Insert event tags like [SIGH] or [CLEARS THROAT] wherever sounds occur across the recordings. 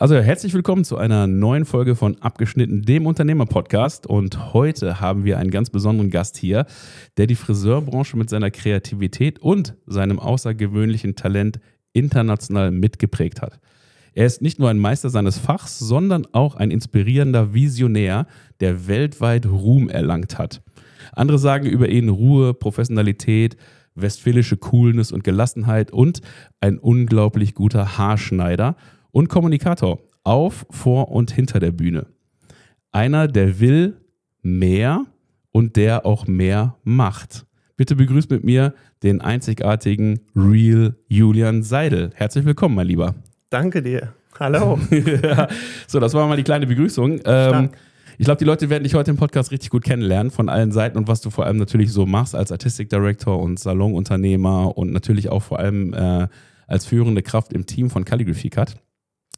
Also herzlich willkommen zu einer neuen Folge von Abgeschnitten, dem Unternehmer-Podcast. Und heute haben wir einen ganz besonderen Gast hier, der die Friseurbranche mit seiner Kreativität und seinem außergewöhnlichen Talent international mitgeprägt hat. Er ist nicht nur ein Meister seines Fachs, sondern auch ein inspirierender Visionär, der weltweit Ruhm erlangt hat. Andere sagen über ihn Ruhe, Professionalität, westfälische Coolness und Gelassenheit und ein unglaublich guter Haarschneider – und Kommunikator auf, vor und hinter der Bühne. Einer, der will mehr und der auch mehr macht. Bitte begrüßt mit mir den einzigartigen Real Julian Seidel. Herzlich willkommen, mein Lieber. Danke dir. Hallo. [LAUGHS] So, das war mal die kleine Begrüßung. Ähm, ich glaube, die Leute werden dich heute im Podcast richtig gut kennenlernen von allen Seiten und was du vor allem natürlich so machst als Artistic Director und Salonunternehmer und natürlich auch vor allem äh, als führende Kraft im Team von Calligraphy Cut.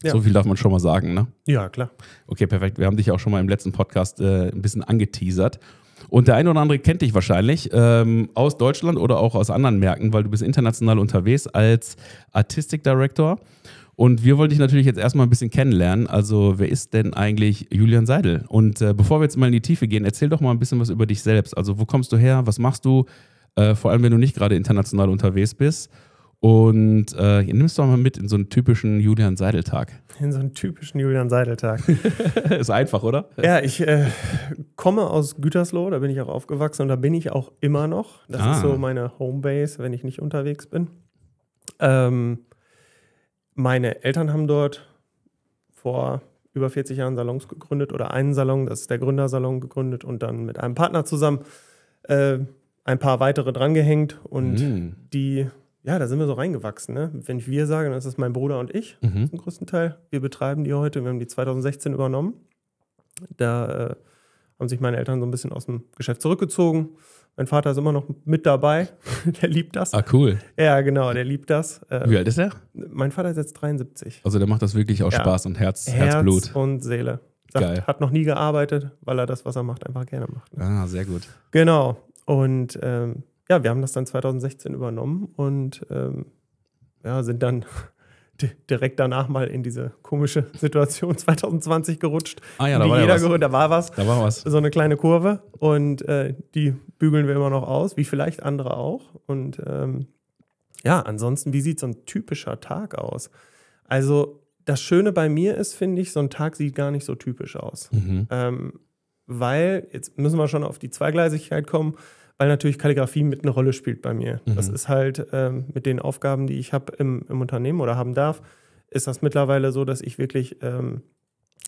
Ja. So viel darf man schon mal sagen, ne? Ja, klar. Okay, perfekt. Wir haben dich auch schon mal im letzten Podcast äh, ein bisschen angeteasert. Und der eine oder andere kennt dich wahrscheinlich ähm, aus Deutschland oder auch aus anderen Märkten, weil du bist international unterwegs als Artistic Director. Und wir wollen dich natürlich jetzt erstmal ein bisschen kennenlernen. Also, wer ist denn eigentlich Julian Seidel? Und äh, bevor wir jetzt mal in die Tiefe gehen, erzähl doch mal ein bisschen was über dich selbst. Also, wo kommst du her? Was machst du? Äh, vor allem, wenn du nicht gerade international unterwegs bist. Und äh, nimmst es doch mal mit in so einen typischen Julian Seideltag. In so einen typischen Julian Seideltag. [LAUGHS] ist einfach, oder? Ja, ich äh, komme aus Gütersloh, da bin ich auch aufgewachsen und da bin ich auch immer noch. Das ah. ist so meine Homebase, wenn ich nicht unterwegs bin. Ähm, meine Eltern haben dort vor über 40 Jahren Salons gegründet oder einen Salon, das ist der Gründersalon gegründet und dann mit einem Partner zusammen äh, ein paar weitere drangehängt und mm. die ja, da sind wir so reingewachsen. Ne? Wenn ich wir sage, dann ist es mein Bruder und ich mhm. zum größten Teil. Wir betreiben die heute. Wir haben die 2016 übernommen. Da äh, haben sich meine Eltern so ein bisschen aus dem Geschäft zurückgezogen. Mein Vater ist immer noch mit dabei. [LAUGHS] der liebt das. Ah, cool. Ja, genau, der liebt das. Äh, Wie alt ist er? Mein Vater ist jetzt 73. Also der macht das wirklich auch ja. Spaß und Herz, Herz, Herzblut. und Seele. Sagt, Geil. Hat noch nie gearbeitet, weil er das, was er macht, einfach gerne macht. Ne? Ah, sehr gut. Genau. Und ähm, ja, wir haben das dann 2016 übernommen und ähm, ja, sind dann [LAUGHS] direkt danach mal in diese komische [LAUGHS] Situation 2020 gerutscht. Ah ja, da war, jeder ja was. da war was. Da war was. So eine kleine Kurve und äh, die bügeln wir immer noch aus, wie vielleicht andere auch. Und ähm, ja, ansonsten, wie sieht so ein typischer Tag aus? Also das Schöne bei mir ist, finde ich, so ein Tag sieht gar nicht so typisch aus. Mhm. Ähm, weil, jetzt müssen wir schon auf die Zweigleisigkeit kommen, weil natürlich Kalligrafie mit eine Rolle spielt bei mir. Mhm. Das ist halt ähm, mit den Aufgaben, die ich habe im, im, Unternehmen oder haben darf, ist das mittlerweile so, dass ich wirklich ähm,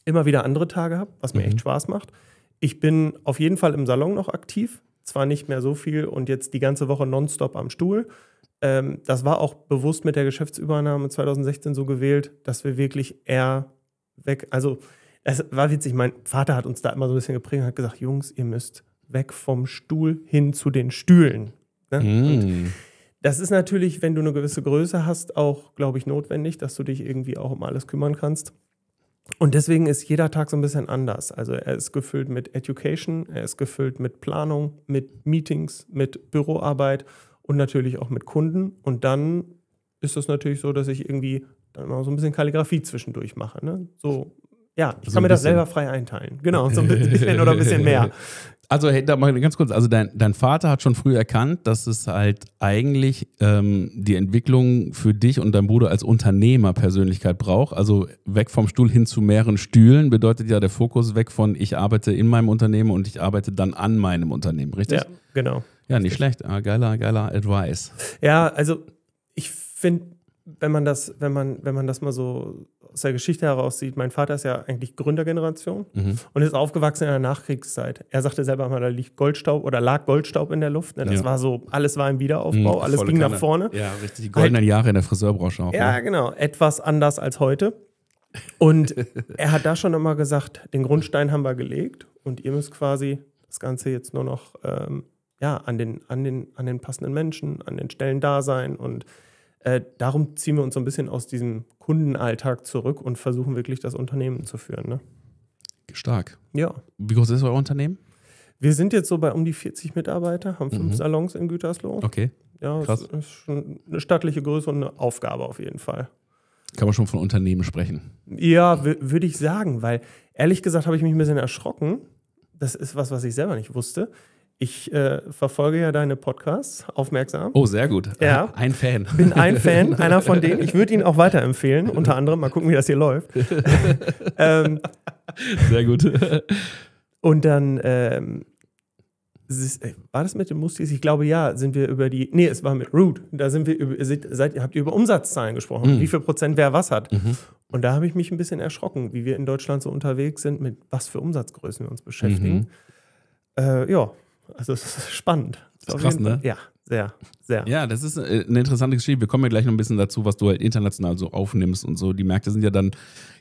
immer wieder andere Tage habe, was mir echt mhm. Spaß macht. Ich bin auf jeden Fall im Salon noch aktiv, zwar nicht mehr so viel und jetzt die ganze Woche nonstop am Stuhl. Ähm, das war auch bewusst mit der Geschäftsübernahme 2016 so gewählt, dass wir wirklich eher weg, also es war witzig, mein Vater hat uns da immer so ein bisschen geprägt und hat gesagt, Jungs, ihr müsst weg vom Stuhl hin zu den Stühlen. Ne? Mm. Das ist natürlich, wenn du eine gewisse Größe hast, auch, glaube ich, notwendig, dass du dich irgendwie auch um alles kümmern kannst. Und deswegen ist jeder Tag so ein bisschen anders. Also er ist gefüllt mit Education, er ist gefüllt mit Planung, mit Meetings, mit Büroarbeit und natürlich auch mit Kunden. Und dann ist es natürlich so, dass ich irgendwie dann mal so ein bisschen Kalligrafie zwischendurch mache. Ne? So, ja, ich so kann mir das selber frei einteilen. Genau, so ein [LAUGHS] bisschen oder ein bisschen mehr. Also hey, da mal ganz kurz, also dein, dein Vater hat schon früh erkannt, dass es halt eigentlich ähm, die Entwicklung für dich und dein Bruder als Unternehmerpersönlichkeit braucht. Also weg vom Stuhl hin zu mehreren Stühlen bedeutet ja der Fokus weg von ich arbeite in meinem Unternehmen und ich arbeite dann an meinem Unternehmen, richtig? Ja, genau. Ja, nicht schlecht. Ah, geiler, geiler Advice. Ja, also ich finde, wenn man das, wenn man, wenn man das mal so, aus der Geschichte heraus sieht, mein Vater ist ja eigentlich Gründergeneration mhm. und ist aufgewachsen in der Nachkriegszeit. Er sagte selber mal, da liegt Goldstaub oder lag Goldstaub in der Luft. Ne? Das ja. war so, alles war im Wiederaufbau, mhm, alles ging Kanne. nach vorne. Ja, richtig, die goldenen Jahre in der Friseurbranche auch. Ja, ne? genau, etwas anders als heute. Und [LAUGHS] er hat da schon immer gesagt, den Grundstein haben wir gelegt und ihr müsst quasi das Ganze jetzt nur noch ähm, ja, an, den, an, den, an den passenden Menschen, an den Stellen da sein und äh, darum ziehen wir uns so ein bisschen aus diesem Kundenalltag zurück und versuchen wirklich das Unternehmen zu führen. Ne? Stark. Ja. Wie groß ist euer Unternehmen? Wir sind jetzt so bei um die 40 Mitarbeiter, haben fünf mhm. Salons in Gütersloh. Okay. Ja, Krass. das ist schon eine stattliche Größe und eine Aufgabe auf jeden Fall. Kann man schon von Unternehmen sprechen? Ja, würde ich sagen, weil ehrlich gesagt habe ich mich ein bisschen erschrocken. Das ist was, was ich selber nicht wusste. Ich äh, verfolge ja deine Podcasts aufmerksam. Oh, sehr gut. Ja. Ein Fan. Bin ein Fan, [LAUGHS] einer von denen. Ich würde ihn auch weiterempfehlen, unter anderem. Mal gucken, wie das hier läuft. [LAUGHS] ähm, sehr gut. Und dann ähm, war das mit den Mustis? Ich glaube, ja, sind wir über die. Nee, es war mit Root. Da sind wir über, seid, habt ihr über Umsatzzahlen gesprochen, mhm. wie viel Prozent wer was hat. Mhm. Und da habe ich mich ein bisschen erschrocken, wie wir in Deutschland so unterwegs sind, mit was für Umsatzgrößen wir uns beschäftigen. Mhm. Äh, ja, also es ist spannend. Das ist krass, ne? Ja, sehr, sehr. Ja, das ist äh, eine interessante Geschichte. Wir kommen ja gleich noch ein bisschen dazu, was du halt international so aufnimmst und so. Die Märkte sind ja dann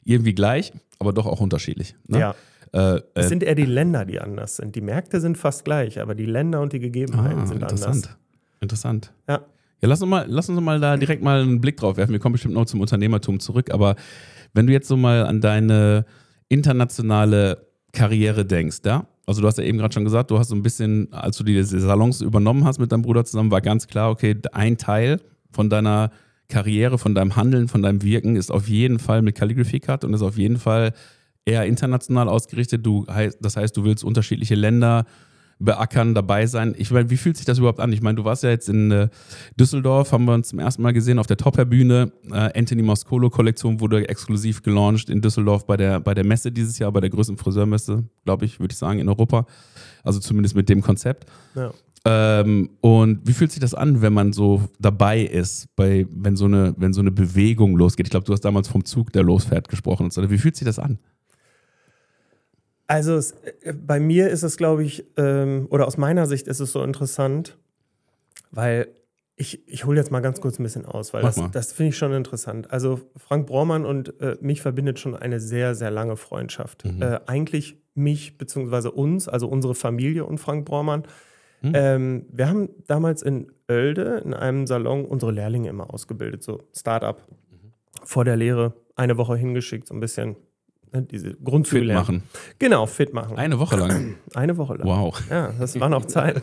irgendwie gleich, aber doch auch unterschiedlich. Ne? Ja. Äh, äh, es sind eher die Länder, die anders sind. Die Märkte sind fast gleich, aber die Länder und die Gegebenheiten ah, sind interessant. anders. Interessant. Ja. Ja, lass uns, mal, lass uns mal da direkt mal einen Blick drauf werfen. Wir kommen bestimmt noch zum Unternehmertum zurück. Aber wenn du jetzt so mal an deine internationale Karriere denkst, ja, also du hast ja eben gerade schon gesagt, du hast so ein bisschen, als du diese Salons übernommen hast mit deinem Bruder zusammen, war ganz klar, okay, ein Teil von deiner Karriere, von deinem Handeln, von deinem Wirken ist auf jeden Fall mit Calligraphy Cut und ist auf jeden Fall eher international ausgerichtet. Du, das heißt, du willst unterschiedliche Länder beackern, dabei sein. Ich meine, wie fühlt sich das überhaupt an? Ich meine, du warst ja jetzt in äh, Düsseldorf, haben wir uns zum ersten Mal gesehen auf der Topper Bühne. Äh, Anthony Moscolo Kollektion wurde exklusiv gelauncht in Düsseldorf bei der, bei der Messe dieses Jahr, bei der größten Friseurmesse, glaube ich, würde ich sagen, in Europa. Also zumindest mit dem Konzept. Ja. Ähm, und wie fühlt sich das an, wenn man so dabei ist, bei, wenn, so eine, wenn so eine Bewegung losgeht? Ich glaube, du hast damals vom Zug, der losfährt, gesprochen. Und so. Wie fühlt sich das an? Also es, äh, bei mir ist es, glaube ich, ähm, oder aus meiner Sicht ist es so interessant, weil ich, ich hole jetzt mal ganz kurz ein bisschen aus, weil Mach das, das finde ich schon interessant. Also Frank Bormann und äh, mich verbindet schon eine sehr, sehr lange Freundschaft. Mhm. Äh, eigentlich mich bzw. uns, also unsere Familie und Frank Bormann. Mhm. Ähm, wir haben damals in Oelde in einem Salon unsere Lehrlinge immer ausgebildet, so Start-up. Mhm. Vor der Lehre eine Woche hingeschickt, so ein bisschen Ne, diese Grundzüge fit lernen. machen. Genau, fit machen. Eine Woche lang. [CLEARS THROAT] Eine Woche lang. Wow. Ja, das war noch Zeit.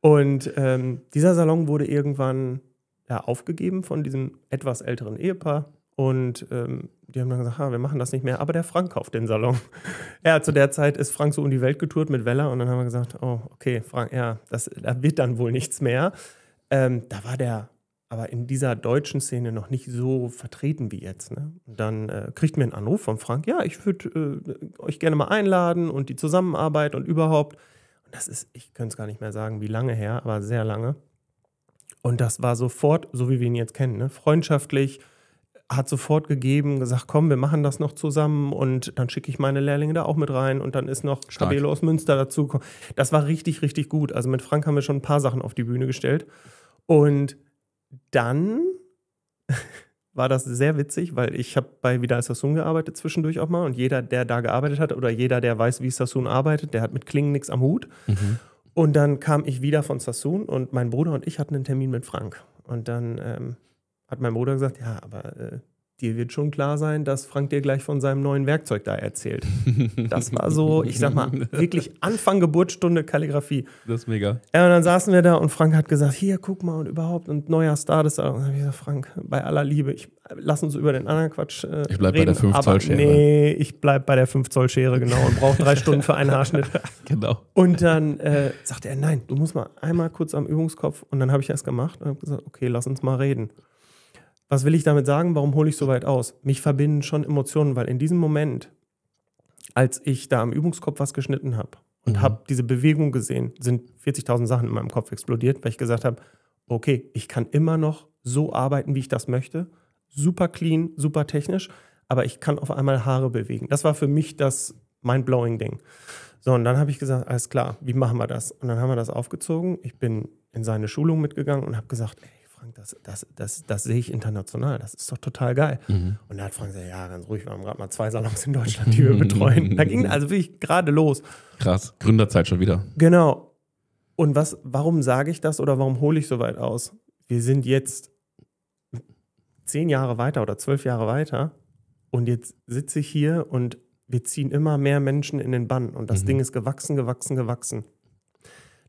Und ähm, dieser Salon wurde irgendwann ja, aufgegeben von diesem etwas älteren Ehepaar. Und ähm, die haben dann gesagt, ha, wir machen das nicht mehr. Aber der Frank kauft den Salon. [LAUGHS] ja, zu der Zeit ist Frank so um die Welt getourt mit Weller. Und dann haben wir gesagt, oh, okay, Frank, ja, das, da wird dann wohl nichts mehr. Ähm, da war der aber in dieser deutschen Szene noch nicht so vertreten wie jetzt. Ne? Und dann äh, kriegt mir einen Anruf von Frank, ja, ich würde äh, euch gerne mal einladen und die Zusammenarbeit und überhaupt. Und das ist, ich könnte es gar nicht mehr sagen, wie lange her, aber sehr lange. Und das war sofort, so wie wir ihn jetzt kennen, ne? freundschaftlich, hat sofort gegeben, gesagt, komm, wir machen das noch zusammen und dann schicke ich meine Lehrlinge da auch mit rein und dann ist noch Stabelo aus Münster dazugekommen. Das war richtig, richtig gut. Also mit Frank haben wir schon ein paar Sachen auf die Bühne gestellt und dann [LAUGHS] war das sehr witzig, weil ich habe bei Vidal Sassoon gearbeitet zwischendurch auch mal und jeder, der da gearbeitet hat oder jeder, der weiß, wie Sassoon arbeitet, der hat mit Klingen nichts am Hut. Mhm. Und dann kam ich wieder von Sassoon und mein Bruder und ich hatten einen Termin mit Frank. Und dann ähm, hat mein Bruder gesagt, ja, aber äh, dir wird schon klar sein, dass Frank dir gleich von seinem neuen Werkzeug da erzählt. Das war so, [LAUGHS] ich sag mal, wirklich Anfang Geburtsstunde Kalligrafie. Das ist mega. Ja, und dann saßen wir da und Frank hat gesagt, hier, guck mal und überhaupt und neuer Star des da. Und dann habe ich gesagt, Frank, bei aller Liebe, ich, lass uns über den anderen Quatsch äh, Ich bleib reden, bei der 5-Zoll-Schere. Nee, ich bleib bei der 5-Zoll-Schere, genau, und brauche drei Stunden für einen Haarschnitt. [LAUGHS] genau. Und dann äh, sagte er, nein, du musst mal einmal kurz am Übungskopf und dann habe ich das gemacht und habe gesagt, okay, lass uns mal reden. Was will ich damit sagen? Warum hole ich so weit aus? Mich verbinden schon Emotionen, weil in diesem Moment, als ich da am Übungskopf was geschnitten habe und mhm. habe diese Bewegung gesehen, sind 40.000 Sachen in meinem Kopf explodiert, weil ich gesagt habe, okay, ich kann immer noch so arbeiten, wie ich das möchte. Super clean, super technisch, aber ich kann auf einmal Haare bewegen. Das war für mich das mind-blowing-Ding. So, und dann habe ich gesagt, alles klar, wie machen wir das? Und dann haben wir das aufgezogen. Ich bin in seine Schulung mitgegangen und habe gesagt, ey, Frank, das, das, das, das sehe ich international, das ist doch total geil. Mhm. Und da hat Frank gesagt, ja, ganz ruhig, wir haben gerade mal zwei Salons in Deutschland, die wir betreuen. [LAUGHS] Da ging also wirklich gerade los. Krass, Gründerzeit schon wieder. Genau. Und was, warum sage ich das oder warum hole ich so weit aus? Wir sind jetzt zehn Jahre weiter oder zwölf Jahre weiter und jetzt sitze ich hier und wir ziehen immer mehr Menschen in den Bann und das mhm. Ding ist gewachsen, gewachsen, gewachsen.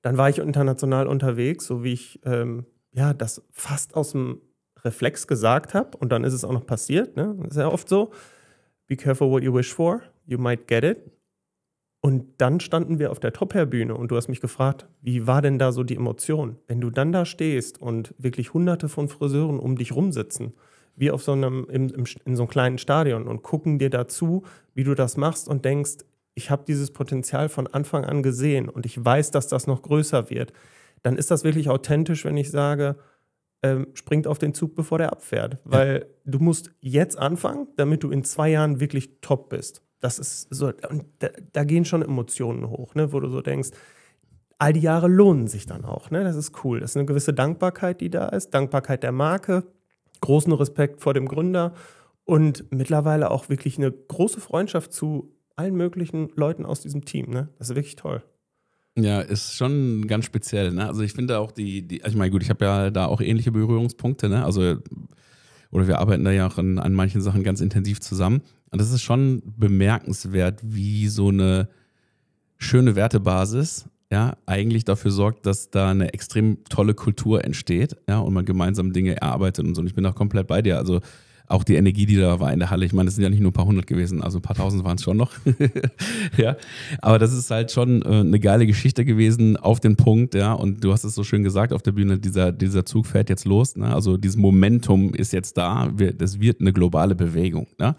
Dann war ich international unterwegs, so wie ich ähm, ja, das fast aus dem Reflex gesagt habe und dann ist es auch noch passiert. Ne? ist ja oft so. Be careful what you wish for, you might get it. Und dann standen wir auf der Top-Hair-Bühne und du hast mich gefragt, wie war denn da so die Emotion? Wenn du dann da stehst und wirklich hunderte von Friseuren um dich rumsitzen, wie auf so einem, im, im, in so einem kleinen Stadion und gucken dir dazu, wie du das machst und denkst, ich habe dieses Potenzial von Anfang an gesehen und ich weiß, dass das noch größer wird dann ist das wirklich authentisch, wenn ich sage, ähm, springt auf den Zug, bevor der abfährt. Weil ja. du musst jetzt anfangen, damit du in zwei Jahren wirklich top bist. Das ist so, und da, da gehen schon Emotionen hoch, ne? wo du so denkst, all die Jahre lohnen sich dann auch. Ne? Das ist cool. Das ist eine gewisse Dankbarkeit, die da ist. Dankbarkeit der Marke, großen Respekt vor dem Gründer und mittlerweile auch wirklich eine große Freundschaft zu allen möglichen Leuten aus diesem Team. Ne? Das ist wirklich toll. Ja, ist schon ganz speziell. Ne? Also ich finde auch die, die, also, ich meine, gut, ich habe ja da auch ähnliche Berührungspunkte, ne? Also, oder wir arbeiten da ja auch an, an manchen Sachen ganz intensiv zusammen. Und das ist schon bemerkenswert, wie so eine schöne Wertebasis ja, eigentlich dafür sorgt, dass da eine extrem tolle Kultur entsteht, ja, und man gemeinsam Dinge erarbeitet und so. Und ich bin auch komplett bei dir. Also auch die Energie, die da war in der Halle. Ich meine, es sind ja nicht nur ein paar hundert gewesen, also ein paar tausend waren es schon noch. [LAUGHS] ja, aber das ist halt schon äh, eine geile Geschichte gewesen auf den Punkt, ja. Und du hast es so schön gesagt auf der Bühne, dieser, dieser Zug fährt jetzt los. Ne? Also dieses Momentum ist jetzt da. Wir, das wird eine globale Bewegung. Ne?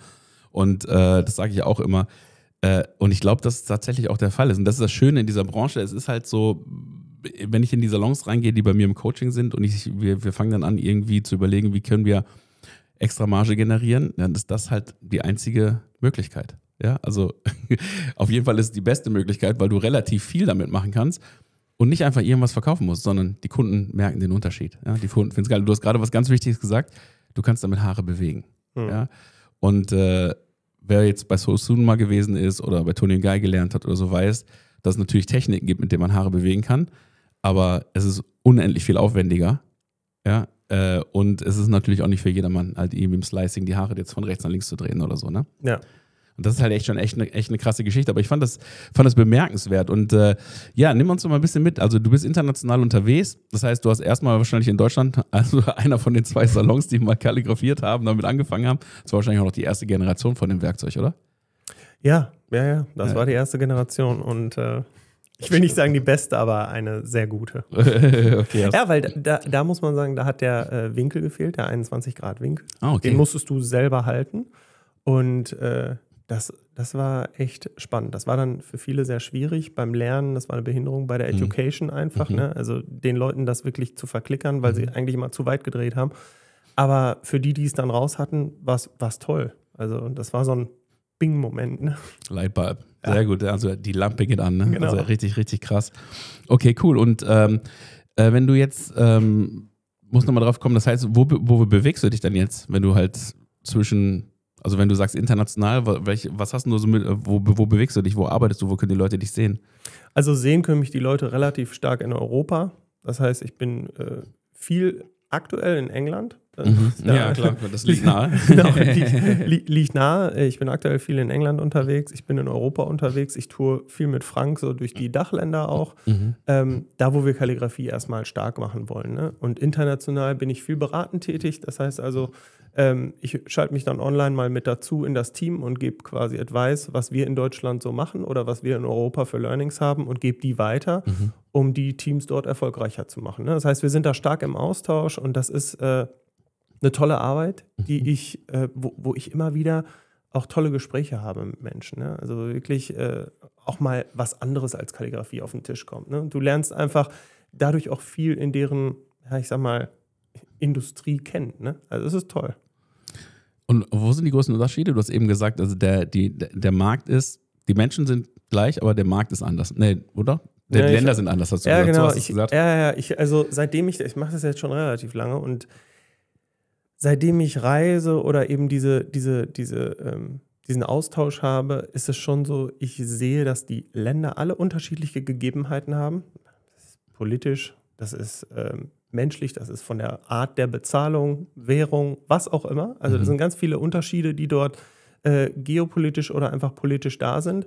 Und äh, das sage ich auch immer. Äh, und ich glaube, dass es tatsächlich auch der Fall ist. Und das ist das Schöne in dieser Branche. Es ist halt so, wenn ich in die Salons reingehe, die bei mir im Coaching sind und ich, wir, wir fangen dann an, irgendwie zu überlegen, wie können wir extra Marge generieren, dann ist das halt die einzige Möglichkeit. Ja, also [LAUGHS] auf jeden Fall ist es die beste Möglichkeit, weil du relativ viel damit machen kannst und nicht einfach irgendwas verkaufen musst, sondern die Kunden merken den Unterschied. Ja, die Kunden finden es geil. Du hast gerade was ganz Wichtiges gesagt. Du kannst damit Haare bewegen. Hm. Ja, und äh, wer jetzt bei Sosun mal gewesen ist oder bei Tony Guy gelernt hat oder so weiß, dass es natürlich Techniken gibt, mit denen man Haare bewegen kann. Aber es ist unendlich viel aufwendiger, ja, äh, und es ist natürlich auch nicht für jedermann, halt irgendwie im Slicing die Haare jetzt von rechts nach links zu drehen oder so, ne? Ja. Und das ist halt echt schon echt eine, echt eine krasse Geschichte. Aber ich fand das, fand das bemerkenswert. Und äh, ja, nimm uns doch mal ein bisschen mit. Also du bist international unterwegs. Das heißt, du hast erstmal wahrscheinlich in Deutschland, [LAUGHS] also einer von den zwei Salons, die mal kalligrafiert haben, damit angefangen haben. Das war wahrscheinlich auch noch die erste Generation von dem Werkzeug, oder? Ja, ja, ja. Das ja. war die erste Generation. Und äh, ich will nicht sagen die beste, aber eine sehr gute. [LAUGHS] okay, ja, weil da, da, muss man sagen, da hat der äh, Winkel gefehlt, der 21-Grad-Winkel. Ah, okay. Den musstest du selber halten. Und äh, das, das war echt spannend. Das war dann für viele sehr schwierig beim Lernen. Das war eine Behinderung bei der mhm. Education einfach. Mhm. Ne? Also den Leuten das wirklich zu verklickern, weil mhm. sie eigentlich immer zu weit gedreht haben. Aber für die, die es dann raus hatten, war es toll. Also das war so ein Bing-Moment. Ne? Lightbulb. Sehr gut, also die Lampe geht an, ne? Genau. Also richtig, richtig krass. Okay, cool. Und ähm, äh, wenn du jetzt, ähm, musst nochmal drauf kommen, das heißt, wo, wo bewegst du dich denn jetzt, wenn du halt zwischen also wenn du sagst international, welche, was hast du so mit, äh, wo, wo, bewegst du dich, wo arbeitest du, wo können die Leute dich sehen? Also sehen können mich die Leute relativ stark in Europa. Das heißt, ich bin äh, viel aktuell in England, Mhm. Ja, klar, das liegt nahe. genau, [LAUGHS] liegt, liegt nahe. Ich bin aktuell viel in England unterwegs, ich bin in Europa unterwegs, ich tue viel mit Frank, so durch die Dachländer auch. Mhm. Ähm, da, wo wir Kalligrafie erstmal stark machen wollen. Ne? Und international bin ich viel beratend tätig. Das heißt also, ähm, ich schalte mich dann online mal mit dazu in das Team und gebe quasi Advice, was wir in Deutschland so machen oder was wir in Europa für Learnings haben und gebe die weiter, mhm. um die Teams dort erfolgreicher zu machen. Ne? Das heißt, wir sind da stark im Austausch und das ist. Äh, eine tolle Arbeit, die mhm. ich, äh, wo, wo ich immer wieder auch tolle Gespräche habe mit Menschen. Ne? Also wirklich äh, auch mal was anderes als Kalligrafie auf den Tisch kommt. Ne? Du lernst einfach dadurch auch viel in deren, ja, ich sag mal, Industrie kennen. Ne? Also es ist toll. Und wo sind die großen Unterschiede? Du hast eben gesagt, also der, die, der Markt ist, die Menschen sind gleich, aber der Markt ist anders. Nee, oder? Die ja, Länder ich, sind anders, hast du ja, gesagt. Genau, hast ich, gesagt. Ja, ja, ich, also seitdem ich, ich mache das jetzt schon relativ lange und seitdem ich reise oder eben diese, diese, diese, ähm, diesen Austausch habe, ist es schon so, ich sehe, dass die Länder alle unterschiedliche Gegebenheiten haben. Das ist politisch, das ist ähm, menschlich, das ist von der Art der Bezahlung, Währung, was auch immer. Also mhm. das sind ganz viele Unterschiede, die dort äh, geopolitisch oder einfach politisch da sind.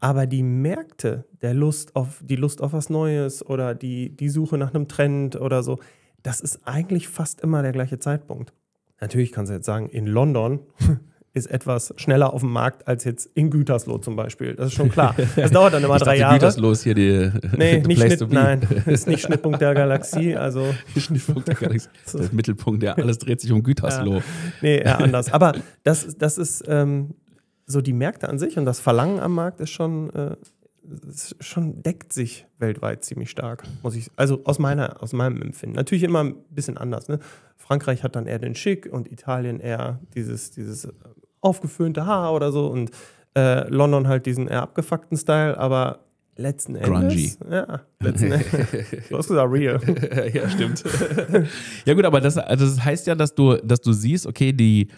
Aber die Märkte, der Lust auf, die Lust auf was Neues oder die, die Suche nach einem Trend oder so, das ist eigentlich fast immer der gleiche Zeitpunkt. Natürlich kannst du jetzt sagen, in London [LAUGHS] ist etwas schneller auf dem Markt als jetzt in Gütersloh zum Beispiel. Das ist schon klar. [LAUGHS] Das dauert dann immer ich drei dachte, Jahre. Gütersloh ist hier die. Nee, [LAUGHS] nicht Schnitt, nein, ist nicht Schnittpunkt der Galaxie. Also Schnittpunkt der Galaxie. Das Mittelpunkt, der alles dreht sich um Gütersloh. Ja. Nee, eher anders. Aber das, das ist ähm, so die Märkte an sich und das Verlangen am Markt ist schon äh, schon deckt sich weltweit ziemlich stark, muss ich, also aus meiner, aus meinem Empfinden. Natürlich immer ein bisschen anders. Ne? Frankreich hat dann eher den Schick und Italien eher dieses, dieses äh, aufgeföhnte Haar oder so und äh, London halt diesen eher abgefuckten Style, aber letzten Endes. Grungy. Ja, letzten Endes. [LAUGHS] du hast gesagt, real. ja, stimmt. [LAUGHS] ja, gut, aber das, also das heißt ja, dass du, dass du siehst, okay, die,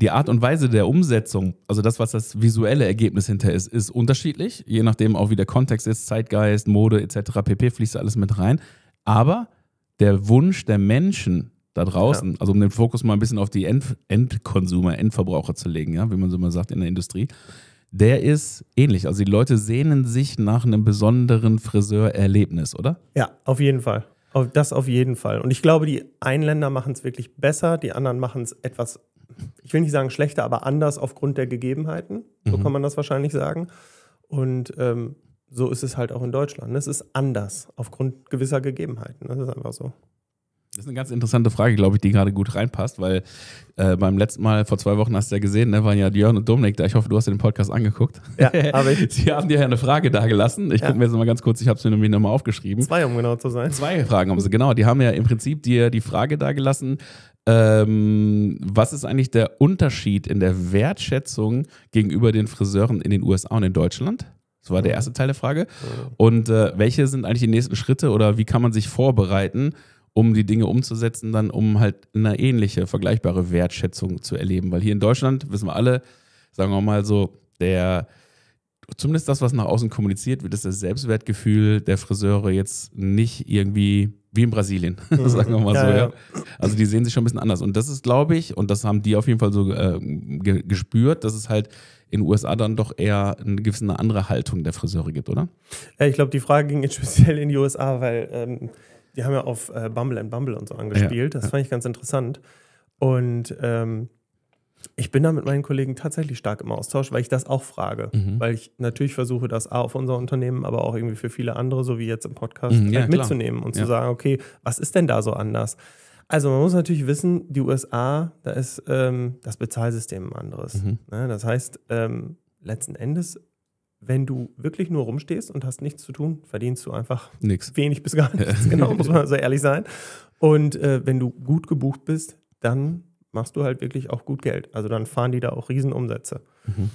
die Art und Weise der Umsetzung, also das, was das visuelle Ergebnis hinter ist, ist unterschiedlich. Je nachdem auch, wie der Kontext ist, Zeitgeist, Mode etc. pp. fließt alles mit rein. Aber der Wunsch der Menschen da draußen, ja. also um den Fokus mal ein bisschen auf die End Endkonsumer, Endverbraucher zu legen, ja, wie man so mal sagt in der Industrie, der ist ähnlich. Also die Leute sehnen sich nach einem besonderen Friseurerlebnis, oder? Ja, auf jeden Fall. Das auf jeden Fall. Und ich glaube, die Einländer machen es wirklich besser, die anderen machen es etwas ich will nicht sagen schlechter, aber anders aufgrund der Gegebenheiten. So mhm. kann man das wahrscheinlich sagen. Und ähm, so ist es halt auch in Deutschland. Ne? Es ist anders aufgrund gewisser Gegebenheiten. Das ist einfach so. Das ist eine ganz interessante Frage, glaube ich, die gerade gut reinpasst, weil äh, beim letzten Mal vor zwei Wochen hast du ja gesehen, ne, waren ja Jörn und Dominik da. Ich hoffe, du hast dir den Podcast angeguckt. Ja, [LAUGHS] habe ich. Sie haben dir ja eine Frage dagelassen. Ich ja. gucke mir jetzt mal ganz kurz, ich habe es mir nämlich nochmal aufgeschrieben. Zwei, um genau zu sein. Zwei Fragen haben sie, genau. Die haben ja im Prinzip dir die Frage dagelassen, ähm, was ist eigentlich der Unterschied in der Wertschätzung gegenüber den Friseuren in den USA und in Deutschland? Das war der mhm. erste Teil der Frage. Mhm. Und äh, welche sind eigentlich die nächsten Schritte oder wie kann man sich vorbereiten, um die Dinge umzusetzen, dann um halt eine ähnliche, vergleichbare Wertschätzung zu erleben? Weil hier in Deutschland wissen wir alle, sagen wir mal so, der zumindest das, was nach außen kommuniziert wird, ist das Selbstwertgefühl der Friseure jetzt nicht irgendwie wie in Brasilien, [LAUGHS] mhm. sagen wir mal ja, so. Ja. ja. Also die sehen sich schon ein bisschen anders. Und das ist, glaube ich, und das haben die auf jeden Fall so äh, gespürt, dass es halt in den USA dann doch eher eine gewisse eine andere Haltung der Friseure gibt, oder? Ja, ich glaube, die Frage ging jetzt [LAUGHS] speziell in die USA, weil ähm, die haben ja auf äh, Bumble and Bumble und so angespielt. das fand ich ganz interessant. Und ähm, ich bin da mit meinen Kollegen tatsächlich stark im Austausch, weil ich das auch frage. Mhm. Weil ich natürlich versuche, das A auf unser Unternehmen, aber auch irgendwie für viele andere, so wie jetzt im Podcast, mhm, ja, halt mitzunehmen und ja. zu sagen, okay, was ist denn da so anders? Also man muss natürlich wissen, die USA, da ist ähm, das Bezahlsystem ein anderes. Mhm. Ne? Das heißt, ähm, letzten Endes, wenn du wirklich nur rumstehst und hast nichts zu tun, verdienst du einfach Nix. wenig bis gar nichts. [LAUGHS] genau, muss man so ehrlich sein. Und äh, wenn du gut gebucht bist, dann machst du halt wirklich auch gut Geld. Also dann fahren die da auch Riesenumsätze. Mhm.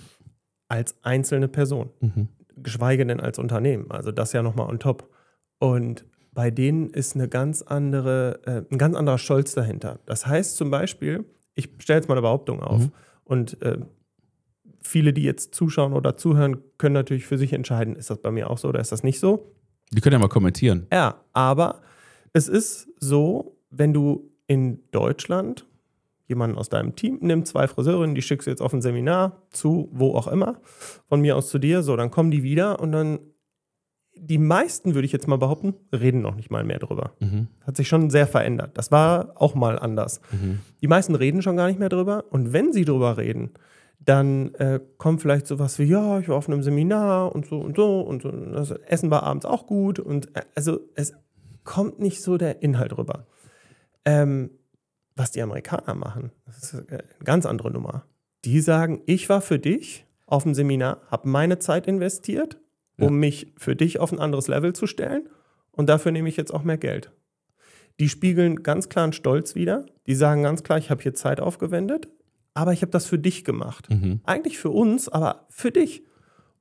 Als einzelne Person. Mhm. Geschweige denn als Unternehmen. Also das ja nochmal on top. Und bei denen ist eine ganz andere, äh, ein ganz anderer Stolz dahinter. Das heißt zum Beispiel, ich stelle jetzt mal eine Behauptung auf mhm. und äh, viele, die jetzt zuschauen oder zuhören, können natürlich für sich entscheiden, ist das bei mir auch so oder ist das nicht so. Die können ja mal kommentieren. Ja, aber es ist so, wenn du in Deutschland jemanden aus deinem Team, nimm zwei Friseurinnen, die schickst du jetzt auf ein Seminar zu, wo auch immer, von mir aus zu dir, so, dann kommen die wieder und dann, die meisten, würde ich jetzt mal behaupten, reden noch nicht mal mehr drüber. Mhm. Hat sich schon sehr verändert. Das war auch mal anders. Mhm. Die meisten reden schon gar nicht mehr drüber und wenn sie drüber reden, dann äh, kommt vielleicht sowas wie, ja, ich war auf einem Seminar und so und so und so. Das Essen war abends auch gut und äh, also es kommt nicht so der Inhalt rüber. Ähm, was die Amerikaner machen, das ist äh, eine ganz andere Nummer. Die sagen, ich war für dich auf dem Seminar, habe meine Zeit investiert, um ja. mich für dich auf ein anderes Level zu stellen und dafür nehme ich jetzt auch mehr Geld. Die spiegeln ganz klar einen Stolz wieder. Die sagen ganz klar, ich habe hier Zeit aufgewendet, aber ich habe das für dich gemacht. Mhm. Eigentlich für uns, aber für dich.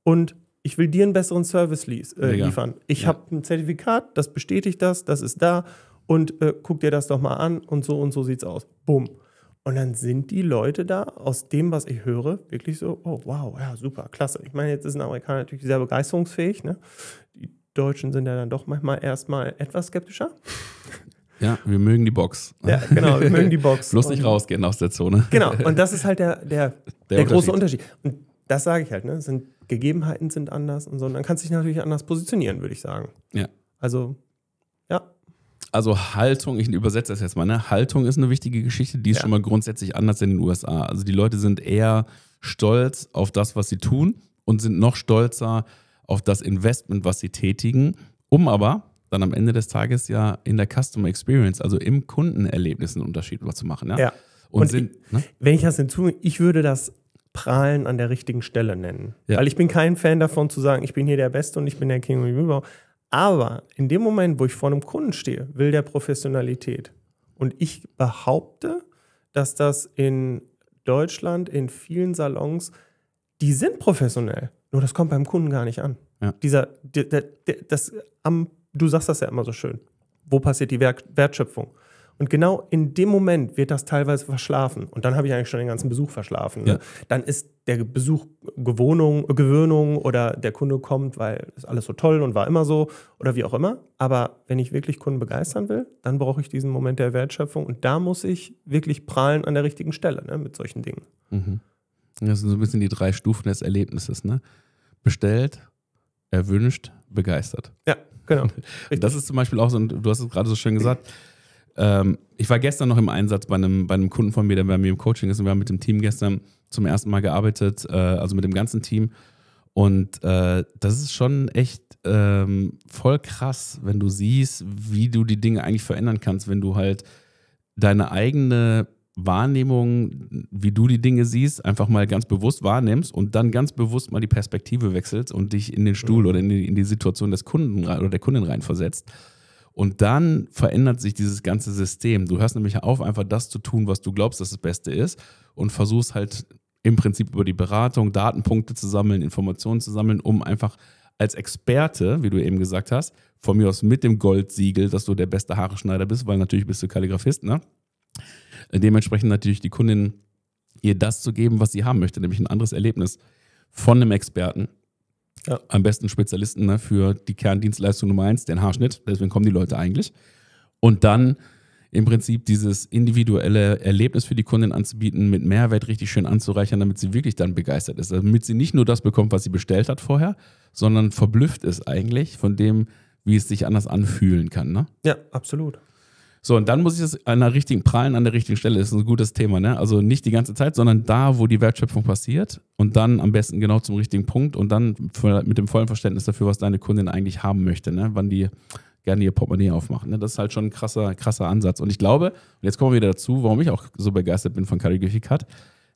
Und ich will dir einen besseren Service äh, liefern. Ich ja. habe ein Zertifikat, das bestätigt das, das ist da und äh, guck dir das doch mal an und so und so sieht's aus. Bumm. Und dann sind die Leute da aus dem, was ich höre, wirklich so, oh wow, ja, super, klasse. Ich meine, jetzt ist ein Amerikaner natürlich sehr begeisterungsfähig. Ne? Die Deutschen sind ja dann doch manchmal erstmal etwas skeptischer. Ja, wir mögen die Box. Ja, genau, wir mögen die Box. Bloß [LAUGHS] nicht rausgehen aus der Zone. Genau, und das ist halt der, der, [LAUGHS] der, der Unterschied. große Unterschied. Und das sage ich halt, ne? Sind, Gegebenheiten sind anders und so. Und dann kannst du dich natürlich anders positionieren, würde ich sagen. Ja. Also also Haltung, ich übersetze das jetzt mal, ne? Haltung ist eine wichtige Geschichte, die ist ja. schon mal grundsätzlich anders in den USA. Also die Leute sind eher stolz auf das, was sie tun und sind noch stolzer auf das Investment, was sie tätigen, um aber dann am Ende des Tages ja in der Customer Experience, also im Kundenerlebnis einen Unterschied zu machen. Ja. ja. Und, und sind, ne? wenn ich das hinzufüge, ich würde das Prahlen an der richtigen Stelle nennen. Ja. Weil ich bin kein Fan davon zu sagen, ich bin hier der Beste und ich bin der King of Überbau. Aber in dem Moment, wo ich vor einem Kunden stehe, will der Professionalität. Und ich behaupte, dass das in Deutschland in vielen Salons, die sind professionell. Nur das kommt beim Kunden gar nicht an. Ja. Dieser, der, der, das am, du sagst das ja immer so schön. Wo passiert die Wertschöpfung? Und genau in dem Moment wird das teilweise verschlafen. Und dann habe ich eigentlich schon den ganzen Besuch verschlafen. Ne? Ja. Dann ist der Besuch Gewohnung, Gewöhnung oder der Kunde kommt, weil es alles so toll und war immer so oder wie auch immer. Aber wenn ich wirklich Kunden begeistern will, dann brauche ich diesen Moment der Wertschöpfung. Und da muss ich wirklich prahlen an der richtigen Stelle ne? mit solchen Dingen. Mhm. Das sind so ein bisschen die drei Stufen des Erlebnisses. Ne? Bestellt, erwünscht, begeistert. Ja, genau. Richtig. [LAUGHS] Das ist zum Beispiel auch so, du hast es gerade so schön gesagt, ähm, ich war gestern noch im Einsatz bei einem, bei einem Kunden von mir, der bei mir im Coaching ist und wir haben mit dem Team gestern zum ersten Mal gearbeitet, äh, also mit dem ganzen Team. Und äh, das ist schon echt ähm, voll krass, wenn du siehst, wie du die Dinge eigentlich verändern kannst, wenn du halt deine eigene Wahrnehmung, wie du die Dinge siehst, einfach mal ganz bewusst wahrnimmst und dann ganz bewusst mal die Perspektive wechselst und dich in den Stuhl mhm. oder in die, in die Situation des Kunden oder der Kundin reinversetzt. Und dann verändert sich dieses ganze System. Du hörst nämlich auf, einfach das zu tun, was du glaubst, dass das Beste ist und versuchst halt im Prinzip über die Beratung Datenpunkte zu sammeln, Informationen zu sammeln, um einfach als Experte, wie du eben gesagt hast, von mir aus mit dem Goldsiegel, dass du der beste Haareschneider bist, weil natürlich bist du Kalligrafist, ne? Dementsprechend natürlich die Kundin ihr das zu geben, was sie haben möchte, nämlich ein anderes Erlebnis von einem Experten ja. Am besten Spezialisten ne, für die Kerndienstleistung Nummer eins, den Haarschnitt. Deswegen kommen die Leute eigentlich. Und dann im Prinzip dieses individuelle Erlebnis für die Kundin anzubieten, mit Mehrwert richtig schön anzureichern, damit sie wirklich dann begeistert ist. Also damit sie nicht nur das bekommt, was sie bestellt hat vorher, sondern verblüfft ist eigentlich von dem, wie es sich anders anfühlen kann. Ne? Ja, absolut. So, und dann muss ich das an der richtigen Prallen, an der richtigen Stelle. Das ist ein gutes Thema, ne? Also nicht die ganze Zeit, sondern da, wo die Wertschöpfung passiert und dann am besten genau zum richtigen Punkt und dann mit dem vollen Verständnis dafür, was deine Kundin eigentlich haben möchte, ne? Wann die gerne ihr Portemonnaie aufmachen. Ne? Das ist halt schon ein krasser, krasser Ansatz. Und ich glaube, und jetzt kommen wir wieder dazu, warum ich auch so begeistert bin von Karigüchi Cut,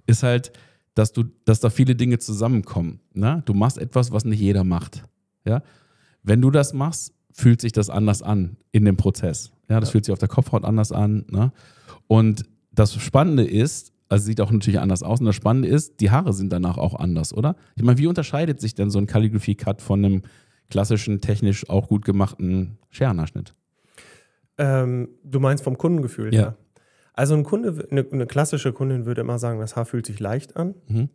ist halt, dass du, dass da viele Dinge zusammenkommen. Ne? Du machst etwas, was nicht jeder macht. Ja? Wenn du das machst, fühlt sich das anders an in dem Prozess. Ja, das ja. fühlt sich auf der Kopfhaut anders an. Ne? Und das Spannende ist, also sieht auch natürlich anders aus. Und das Spannende ist, die Haare sind danach auch anders, oder? Ich meine, wie unterscheidet sich denn so ein Calligraphy-Cut von einem klassischen, technisch auch gut gemachten Scherenhaarschnitt? Ähm, du meinst vom Kundengefühl, ja. ja. Also ein Kunde, eine, eine, klassische Kundin würde immer sagen, das Haar fühlt sich leicht an. Mhm.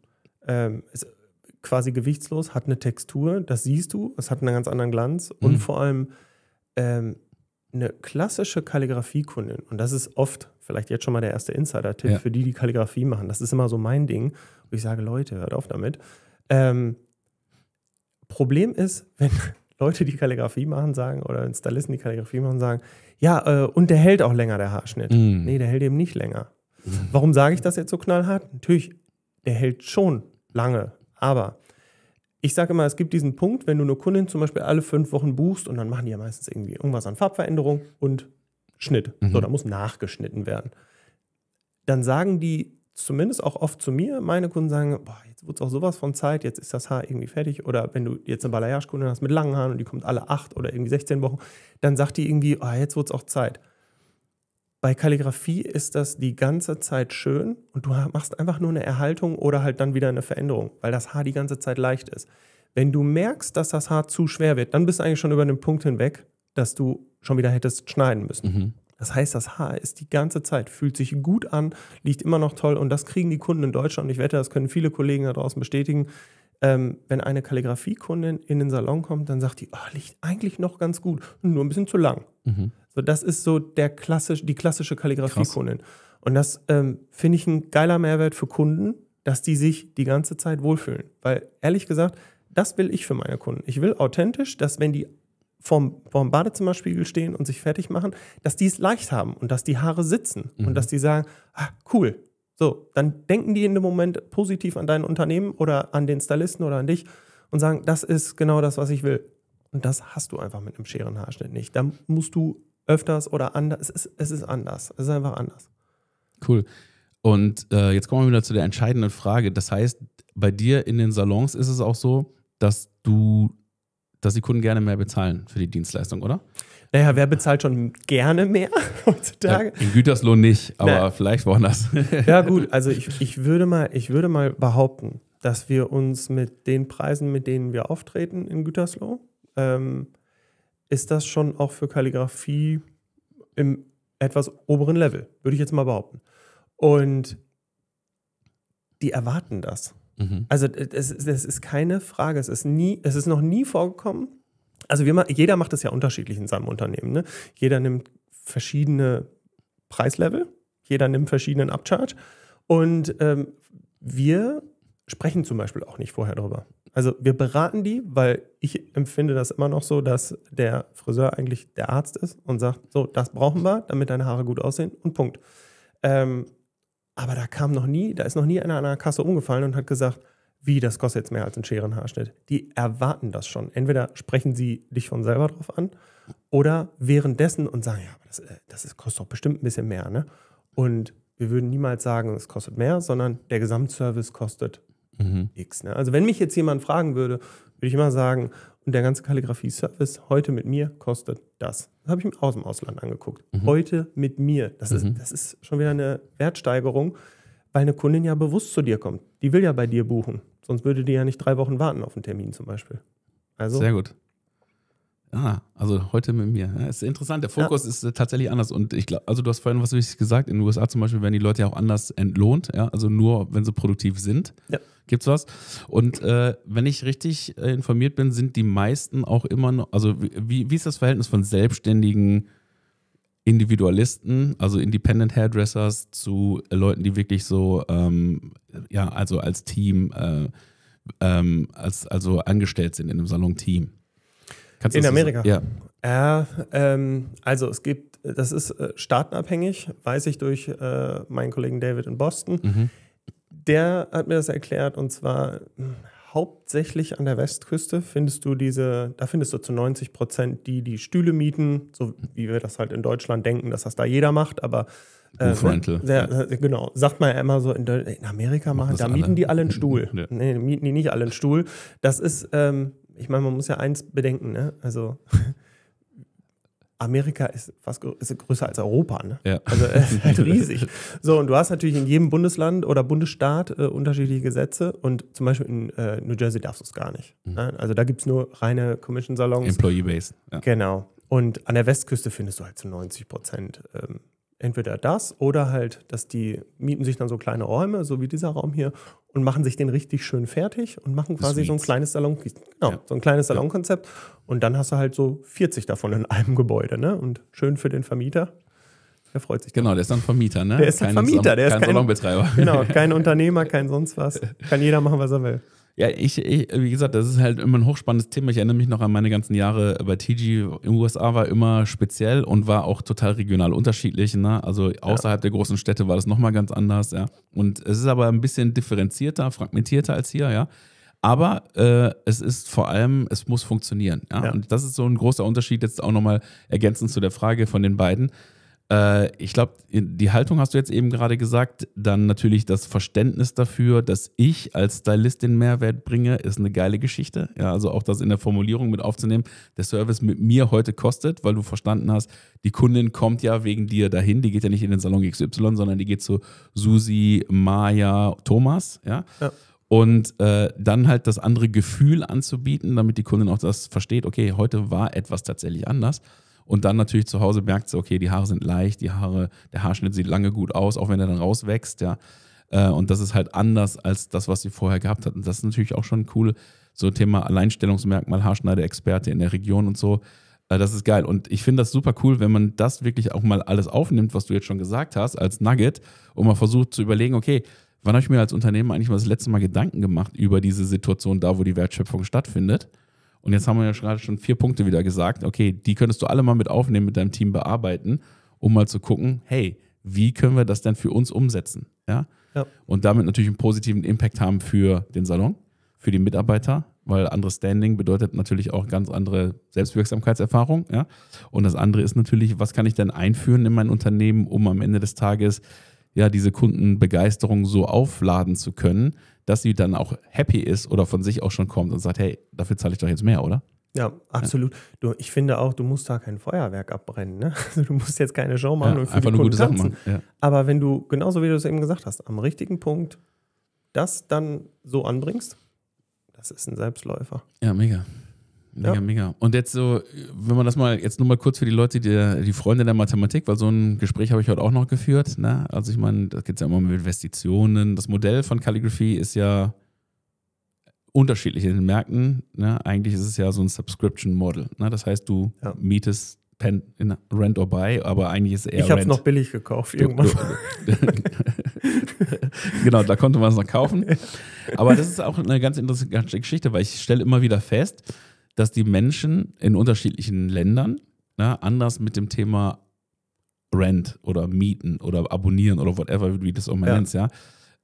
Ähm, es quasi gewichtslos, hat eine Textur, das siehst du, es hat einen ganz anderen Glanz mhm. und vor allem ähm, eine klassische Kalligrafiekundin, und das ist oft vielleicht jetzt schon mal der erste Insider-Tipp ja. für die, die Kalligrafie machen, das ist immer so mein Ding, und ich sage, Leute, hört auf damit. Ähm, Problem ist, [LAUGHS] wenn Leute, die Kalligrafie machen, sagen, oder Stylisten, die Kalligrafie machen, sagen, ja, äh, und der hält auch länger, der Haarschnitt. Mhm. Nee, der hält eben nicht länger. Mhm. Warum sage ich das jetzt so knallhart? Natürlich, der hält schon lange aber ich sage immer, es gibt diesen Punkt, wenn du eine Kundin zum Beispiel alle fünf Wochen buchst und dann machen die ja meistens irgendwie irgendwas an Farbveränderung und Schnitt. Mhm. So, da muss nachgeschnitten werden. Dann sagen die zumindest auch oft zu mir, meine Kunden sagen, boah, jetzt wird es auch sowas von Zeit, jetzt ist das Haar irgendwie fertig. Oder wenn du jetzt eine Balayage-Kundin hast mit langen Haaren und die kommt alle acht oder irgendwie 16 Wochen, dann sagt die irgendwie, oh, jetzt wird es auch Zeit. Bei Kalligrafie ist das die ganze Zeit schön und du machst einfach nur eine Erhaltung oder halt dann wieder eine Veränderung, weil das Haar die ganze Zeit leicht ist. Wenn du merkst, dass das Haar zu schwer wird, dann bist du eigentlich schon über den Punkt hinweg, dass du schon wieder hättest schneiden müssen. Mhm. Das heißt, das Haar ist die ganze Zeit, fühlt sich gut an, liegt immer noch toll und das kriegen die Kunden in Deutschland. Ich wette, das können viele Kollegen da draußen bestätigen. Ähm, wenn eine Kalligrafiekundin in den Salon kommt, dann sagt die, oh, liegt eigentlich noch ganz gut, nur ein bisschen zu lang. Mhm. So, das ist so der klassisch, die klassische Kalligrafie-Kundin. Und das ähm, finde ich ein geiler Mehrwert für Kunden, dass die sich die ganze Zeit wohlfühlen. Weil ehrlich gesagt, das will ich für meine Kunden. Ich will authentisch, dass wenn die vorm, vorm Badezimmerspiegel stehen und sich fertig machen, dass die es leicht haben und dass die Haare sitzen mhm. und dass die sagen, ah, cool. So, dann denken die in dem Moment positiv an dein Unternehmen oder an den Stylisten oder an dich und sagen, das ist genau das, was ich will. Und das hast du einfach mit einem Scherenhaarschnitt nicht. Da musst du öfters oder anders. Es ist, es ist anders. Es ist einfach anders. Cool. Und äh, jetzt kommen wir wieder zu der entscheidenden Frage. Das heißt, bei dir in den Salons ist es auch so, dass du, dass die Kunden gerne mehr bezahlen für die Dienstleistung, oder? Naja, wer bezahlt schon gerne mehr [LAUGHS] heutzutage? Ja, Im Gütersloh nicht, aber naja. vielleicht woanders. [LAUGHS] ja, gut, also ich, ich, würde mal, ich würde mal behaupten, dass wir uns mit den Preisen, mit denen wir auftreten in Gütersloh, ähm, ist das schon auch für Kalligrafie im etwas oberen Level, würde ich jetzt mal behaupten. Und die erwarten das. Mhm. Also es, es, ist keine Frage, es ist, nie, es ist noch nie vorgekommen. Also wir, jeder macht das ja unterschiedlich in seinem Unternehmen. Ne? Jeder nimmt verschiedene Preislevel, jeder nimmt verschiedenen Upcharge. Und ähm, wir sprechen zum Beispiel auch nicht vorher darüber. Also wir beraten die, weil ich empfinde das immer noch so, dass der Friseur eigentlich der Arzt ist und sagt, so, das brauchen wir, damit deine Haare gut aussehen und Punkt. Ähm, aber da kam noch nie, da ist noch nie einer an einer Kasse umgefallen und hat gesagt, wie, das kostet jetzt mehr als ein Scherenhaarschnitt. Die erwarten das schon. Entweder sprechen sie dich von selber drauf an oder währenddessen und sagen, ja, das, äh, das ist, kostet doch bestimmt ein bisschen mehr. Ne? Und wir würden niemals sagen, es kostet mehr, sondern der Gesamtservice kostet mhm. X. Ne? Also wenn mich jetzt jemand fragen würde, würde ich immer sagen, und der ganze Kalligrafie-Service heute mit mir kostet das. Das habe ich mir aus dem Ausland angeguckt. Mhm. Heute mit mir. Das, mhm. ist, das ist schon wieder eine Wertsteigerung, weil eine Kundin ja bewusst zu dir kommt. Die will ja bei dir buchen. Sonst würde die ja nicht drei Wochen warten auf einen Termin zum Beispiel. Also, Sehr gut. Ah, also heute mit mir. Ja, ist interessant. Der Fokus ja. ist äh, tatsächlich anders. Und ich glaube, also du hast vorhin was Wichtiges gesagt. In den USA zum Beispiel werden die Leute ja auch anders entlohnt. Ja? Also nur, wenn sie produktiv sind. Ja gibt's was. Und äh, wenn ich richtig äh, informiert bin, sind die meisten auch immer noch, also wie, wie ist das Verhältnis von selbstständigen Individualisten, also Independent Hairdressers zu Leuten, die wirklich so, ähm, ja, also als Team, äh, ähm, als, also angestellt sind in einem Salon-Team? in Amerika? So, ja. Ja, äh, ähm, also es gibt, das ist äh, staatenabhängig, weiß ich durch äh, meinen Kollegen David in Boston. Mhm der hat mir das erklärt und zwar hm, hauptsächlich an der Westküste findest du diese, da findest du zu 90 Prozent die, die Stühle mieten, so wie wir das halt in Deutschland denken, dass das da jeder macht, aber äh, ne, Rental. sehr, ja. äh, genau, sagt man ja immer so, in, in Amerika machen, da alle. mieten die alle einen [LAUGHS] Stuhl. Ja. Nee, mieten die nicht alle einen Stuhl. Das ist, ähm, ich meine, man muss ja eins bedenken, ne? Also Amerika ist fast ist größer als Europa, ne? Ja. Also ist äh, [LAUGHS] halt riesig. So, und du hast natürlich in jedem Bundesland oder Bundesstaat äh, unterschiedliche Gesetze und zum Beispiel in äh, New Jersey darfst du es gar nicht. Mhm. Ne? Also da gibt es nur reine Commission-Salons. Employee-Based. Ja. Genau. Und an der Westküste findest du halt zu so 90 Prozent ähm, entweder das oder halt, dass die mieten sich dann so kleine Räume, so wie dieser Raum hier, und machen sich den richtig schön fertig und machen quasi Sweet. so ein kleines Salon, genau, ja. so ein kleines Salonkonzept. Und dann hast du halt so 40 davon in einem Gebäude, ne? Und schön für den Vermieter. Der freut sich. Genau, der ist dann Vermieter, ne? Der ist kein Vermieter, Salon, der ist kein, kein Salonbetreiber. Genau, kein [LAUGHS] Unternehmer, kein sonst was. Kann jeder machen, was er will. Ja, ich, ich, wie gesagt, das ist halt immer ein hochspannendes Thema. Ich erinnere mich noch an meine ganzen Jahre bei TG in USA war immer speziell und war auch total regional unterschiedlich. Ne? Also außerhalb ja. der großen Städte war das nochmal ganz anders, ja. Und es ist aber ein bisschen differenzierter, fragmentierter als hier, ja. Aber äh, es ist vor allem, es muss funktionieren. Ja? ja? Und das ist so ein großer Unterschied, jetzt auch nochmal ergänzend zu der Frage von den beiden. Äh, ich glaube, die Haltung hast du jetzt eben gerade gesagt. Dann natürlich das Verständnis dafür, dass ich als Stylist den Mehrwert bringe, ist eine geile Geschichte. Ja, also auch das in der Formulierung mit aufzunehmen, der Service mit mir heute kostet, weil du verstanden hast, die Kundin kommt ja wegen dir dahin. Die geht ja nicht in den Salon XY, sondern die geht zu Susi, Maya, Thomas. ja. ja und äh, dann halt das andere Gefühl anzubieten, damit die Kundin auch das versteht, okay, heute war etwas tatsächlich anders und dann natürlich zu Hause merkt sie, okay, die Haare sind leicht, die Haare, der Haarschnitt sieht lange gut aus, auch wenn er dann rauswächst, ja. Äh, und das ist halt anders als das, was sie vorher gehabt hat. Und das ist natürlich auch schon cool. So Thema Alleinstellungsmerkmal, Haarschneiderexperte in der Region und so. Äh, das ist geil. Und ich finde das super cool, wenn man das wirklich auch mal alles aufnimmt, was du jetzt schon gesagt hast, als Nugget und mal versucht zu überlegen, okay, wann habe ich mir als Unternehmer eigentlich mal das letzte Mal Gedanken gemacht über diese Situation da, wo die Wertschöpfung stattfindet? Und jetzt haben wir ja gerade schon vier Punkte wieder gesagt. Okay, die könntest du alle mal mit aufnehmen, mit deinem Team bearbeiten, um mal zu gucken, hey, wie können wir das denn für uns umsetzen? Ja? ja. Und damit natürlich einen positiven Impact haben für den Salon, für die Mitarbeiter, weil anderes Standing bedeutet natürlich auch ganz andere Selbstwirksamkeitserfahrung. Ja? Und das andere ist natürlich, was kann ich denn einführen in mein Unternehmen, um am Ende des Tages ja diese Kundenbegeisterung so aufladen zu können, dass sie dann auch happy ist oder von sich auch schon kommt und sagt, hey, dafür zahle ich doch jetzt mehr, oder? Ja, absolut. Ja. Du, ich finde auch, du musst da kein Feuerwerk abbrennen. Ne? [LAUGHS] Also du musst jetzt keine Show machen ja, und für einfach nur gute Sachen machen. Ja. Aber wenn du, genauso wie du es eben gesagt hast, am richtigen Punkt das dann so anbringst, das ist ein Selbstläufer. Ja, mega. Mega, ja. mega. Und jetzt so, wenn man das mal, jetzt nur mal kurz für die Leute, die, die Freunde der Mathematik, weil so ein Gespräch habe ich heute auch noch geführt. Ne? Also ich meine, da geht es ja immer um Investitionen. Das Modell von Calligraphy ist ja unterschiedlich in den Märkten. Ne? Eigentlich ist es ja so ein Subscription-Model. Ne? Das heißt, du ja. mietest Pen in Rent or Buy, aber eigentlich ist es eher. Ich habe es noch billig gekauft, irgendwann. [LAUGHS] genau, da konnte man es noch kaufen. [LAUGHS] Aber das ist auch eine ganz interessante Geschichte, weil ich stelle immer wieder fest, dass die Menschen in unterschiedlichen Ländern ne, anders mit dem Thema Rent oder Mieten oder Abonnieren oder whatever, wie du das auch mal ja. nennst, ja,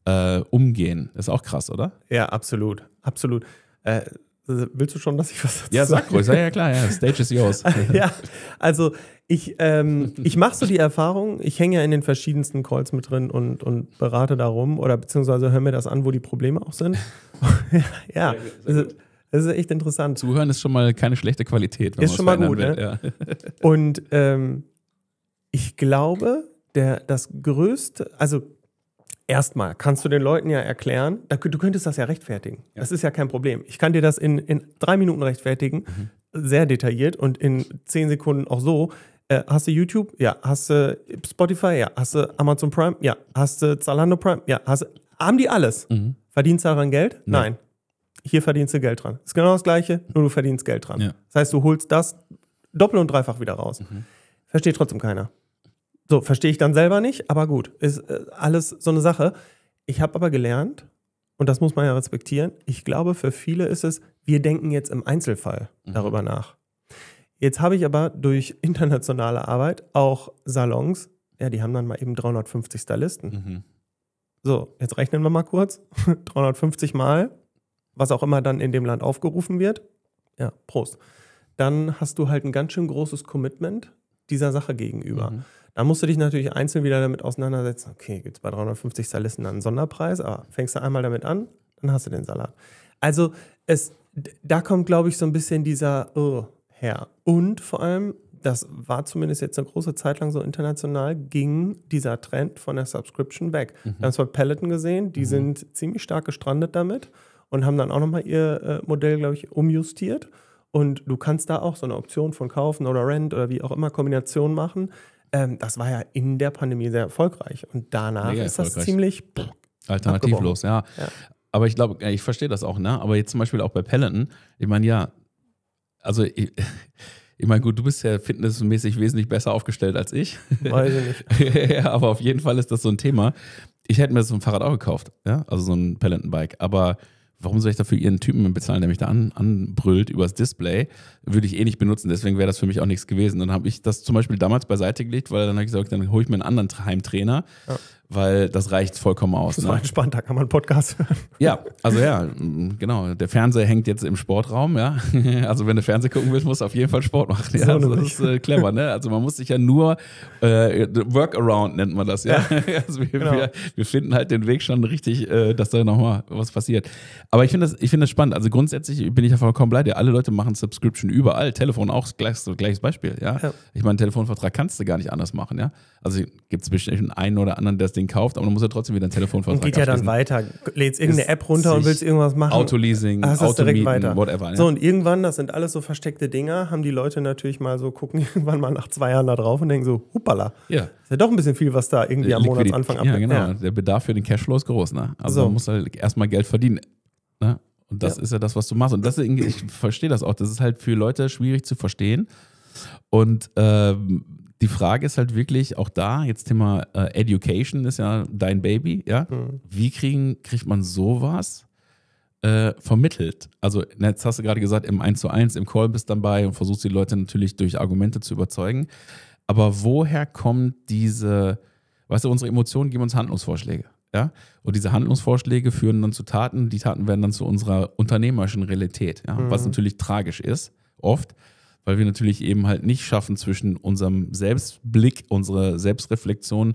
äh, umgehen. Das ist auch krass, oder? Ja, absolut. Absolut. Äh, willst du schon, dass ich was dazu Ja, sag ruhig. Ja, klar. Ja. [LAUGHS] Stage is yours. [LAUGHS] ja, also ich, ähm, ich mache so die Erfahrung, ich hänge ja in den verschiedensten Calls mit drin und, und berate darum oder beziehungsweise höre mir das an, wo die Probleme auch sind. [LAUGHS] ja, ja. Sehr, sehr das ist echt interessant. Zuhören ist schon mal keine schlechte Qualität. Wenn ist schon mal gut. Ne? Ja. [LAUGHS] Und ähm, ich glaube, der, das größte, also erstmal kannst du den Leuten ja erklären, da, du könntest das ja rechtfertigen. Ja. Das ist ja kein Problem. Ich kann dir das in, in drei Minuten rechtfertigen, mhm. sehr detailliert und in zehn Sekunden auch so. Äh, hast du YouTube? Ja. Hast du Spotify? Ja. Hast du Amazon Prime? Ja. Hast du Zalando Prime? Ja. Hast du, haben die alles? Mhm. du daran Geld? Nein. Nein hier verdienst du Geld dran. Ist genau das Gleiche, nur du verdienst Geld dran. Ja. Das heißt, du holst das doppelt und dreifach wieder raus. Mhm. Versteht trotzdem keiner. So, verstehe ich dann selber nicht, aber gut, ist äh, alles so eine Sache. Ich habe aber gelernt, und das muss man ja respektieren, ich glaube, für viele ist es, wir denken jetzt im Einzelfall mhm. darüber nach. Jetzt habe ich aber durch [LAUGHS] internationale Arbeit auch Salons, ja, die haben dann mal eben 350 Stylisten. Mhm. So, jetzt rechnen wir mal kurz. 350 [LAUGHS] mal was auch immer dann in dem Land aufgerufen wird, ja, Prost, dann hast du halt ein ganz schön großes Commitment dieser Sache gegenüber. Mhm. Da musst du dich natürlich einzeln wieder damit auseinandersetzen. Okay, gibt es bei 350 Salisten dann einen Sonderpreis, aber fängst du einmal damit an, dann hast du den Salat. Also es, da kommt, glaube ich, so ein bisschen dieser oh, her. Und vor allem, das war zumindest jetzt eine große Zeit lang so international, ging dieser Trend von der Subscription weg. Mhm. Wir haben es bei Peloton gesehen, die mhm. sind ziemlich stark gestrandet damit und haben dann auch nochmal ihr äh, Modell, glaube ich, umjustiert. Und du kannst da auch so eine Option von kaufen oder Rent oder wie auch immer Kombination machen. Ähm, das war ja in der Pandemie sehr erfolgreich. Und danach Mega ist das ziemlich pff, alternativlos, ja. ja. Aber ich glaube, ich verstehe das auch, ne? Aber jetzt zum Beispiel auch bei Peloton, ich meine, ja, also ich, [LAUGHS] ich meine, gut, du bist ja fitnessmäßig wesentlich besser aufgestellt als ich. [LAUGHS] Weiß ich nicht. [LAUGHS] ja, aber auf jeden Fall ist das so ein Thema. Ich hätte mir so ein Fahrrad auch gekauft, ja, also so ein Peloton-Bike. Aber warum soll ich dafür ihren Typen bezahlen, der mich da an, anbrüllt übers Display? Würde ich eh nicht benutzen, deswegen wäre das für mich auch nichts gewesen. Dann habe ich das zum Beispiel damals beiseite gelegt, weil dann habe ich gesagt, dann hole ich mir einen anderen Heimtrainer. Ja weil das reicht vollkommen aus. Das ist ne? entspannt, da kann man einen Podcast hören. Ja, also ja, genau. Der Fernseher hängt jetzt im Sportraum, ja. [LAUGHS] Also wenn du Fernseher gucken willst, musst du auf jeden Fall Sport machen. Ja? So also, das ist äh, clever, ne? Also man muss sich ja nur äh, Workaround nennt man das, ja. ja [LAUGHS] also wir, genau. wir, wir, finden halt den Weg schon richtig, äh, dass da nochmal was passiert. Aber ich finde das, ich das spannend. Also grundsätzlich bin ich ja vollkommen bei dir. Alle Leute machen Subscription überall. Telefon auch gleich, gleiches Beispiel, ja. ja. Ich meine, Telefonvertrag kannst du gar nicht anders machen, ja. Also gibt es bestimmt einen oder anderen, der Ding kauft, aber dann muss er trotzdem wieder ein Telefonvertrag Und geht ja dann weiter. Lädst irgendeine App runter und willst irgendwas machen. Autoleasing, ah, Automieten, whatever. Ja. Ne? So, und irgendwann, das sind alles so versteckte Dinger, haben die Leute natürlich mal so, gucken [LAUGHS] irgendwann mal nach zwei Jahren da drauf und denken so, hoppala. Ja. Ist ja doch ein bisschen viel, was da irgendwie am Liquidität. Monatsanfang abgeht. Ja, genau. Ja. Der Bedarf für den Cashflow ist groß, ne? Also so. man muss halt erstmal Geld verdienen. Ne? Und das ja. ist ja das, was du machst. Und das ich verstehe das auch. Das ist halt für Leute schwierig zu verstehen. Und ähm, die Frage ist halt wirklich auch da, jetzt Thema äh, Education ist ja dein Baby, ja. Mhm. Wie kriegen, kriegt man sowas äh, vermittelt? Also, jetzt hast du gerade gesagt, im 1 zu 1, im Call bist dabei und versuchst die Leute natürlich durch Argumente zu überzeugen. Aber woher kommt diese, weißt du, unsere Emotionen geben uns Handlungsvorschläge. Ja? Und diese Handlungsvorschläge führen dann zu Taten, die Taten werden dann zu unserer unternehmerischen Realität, ja? Mhm. was natürlich tragisch ist, oft weil wir natürlich eben halt nicht schaffen zwischen unserem Selbstblick, unserer Selbstreflexion,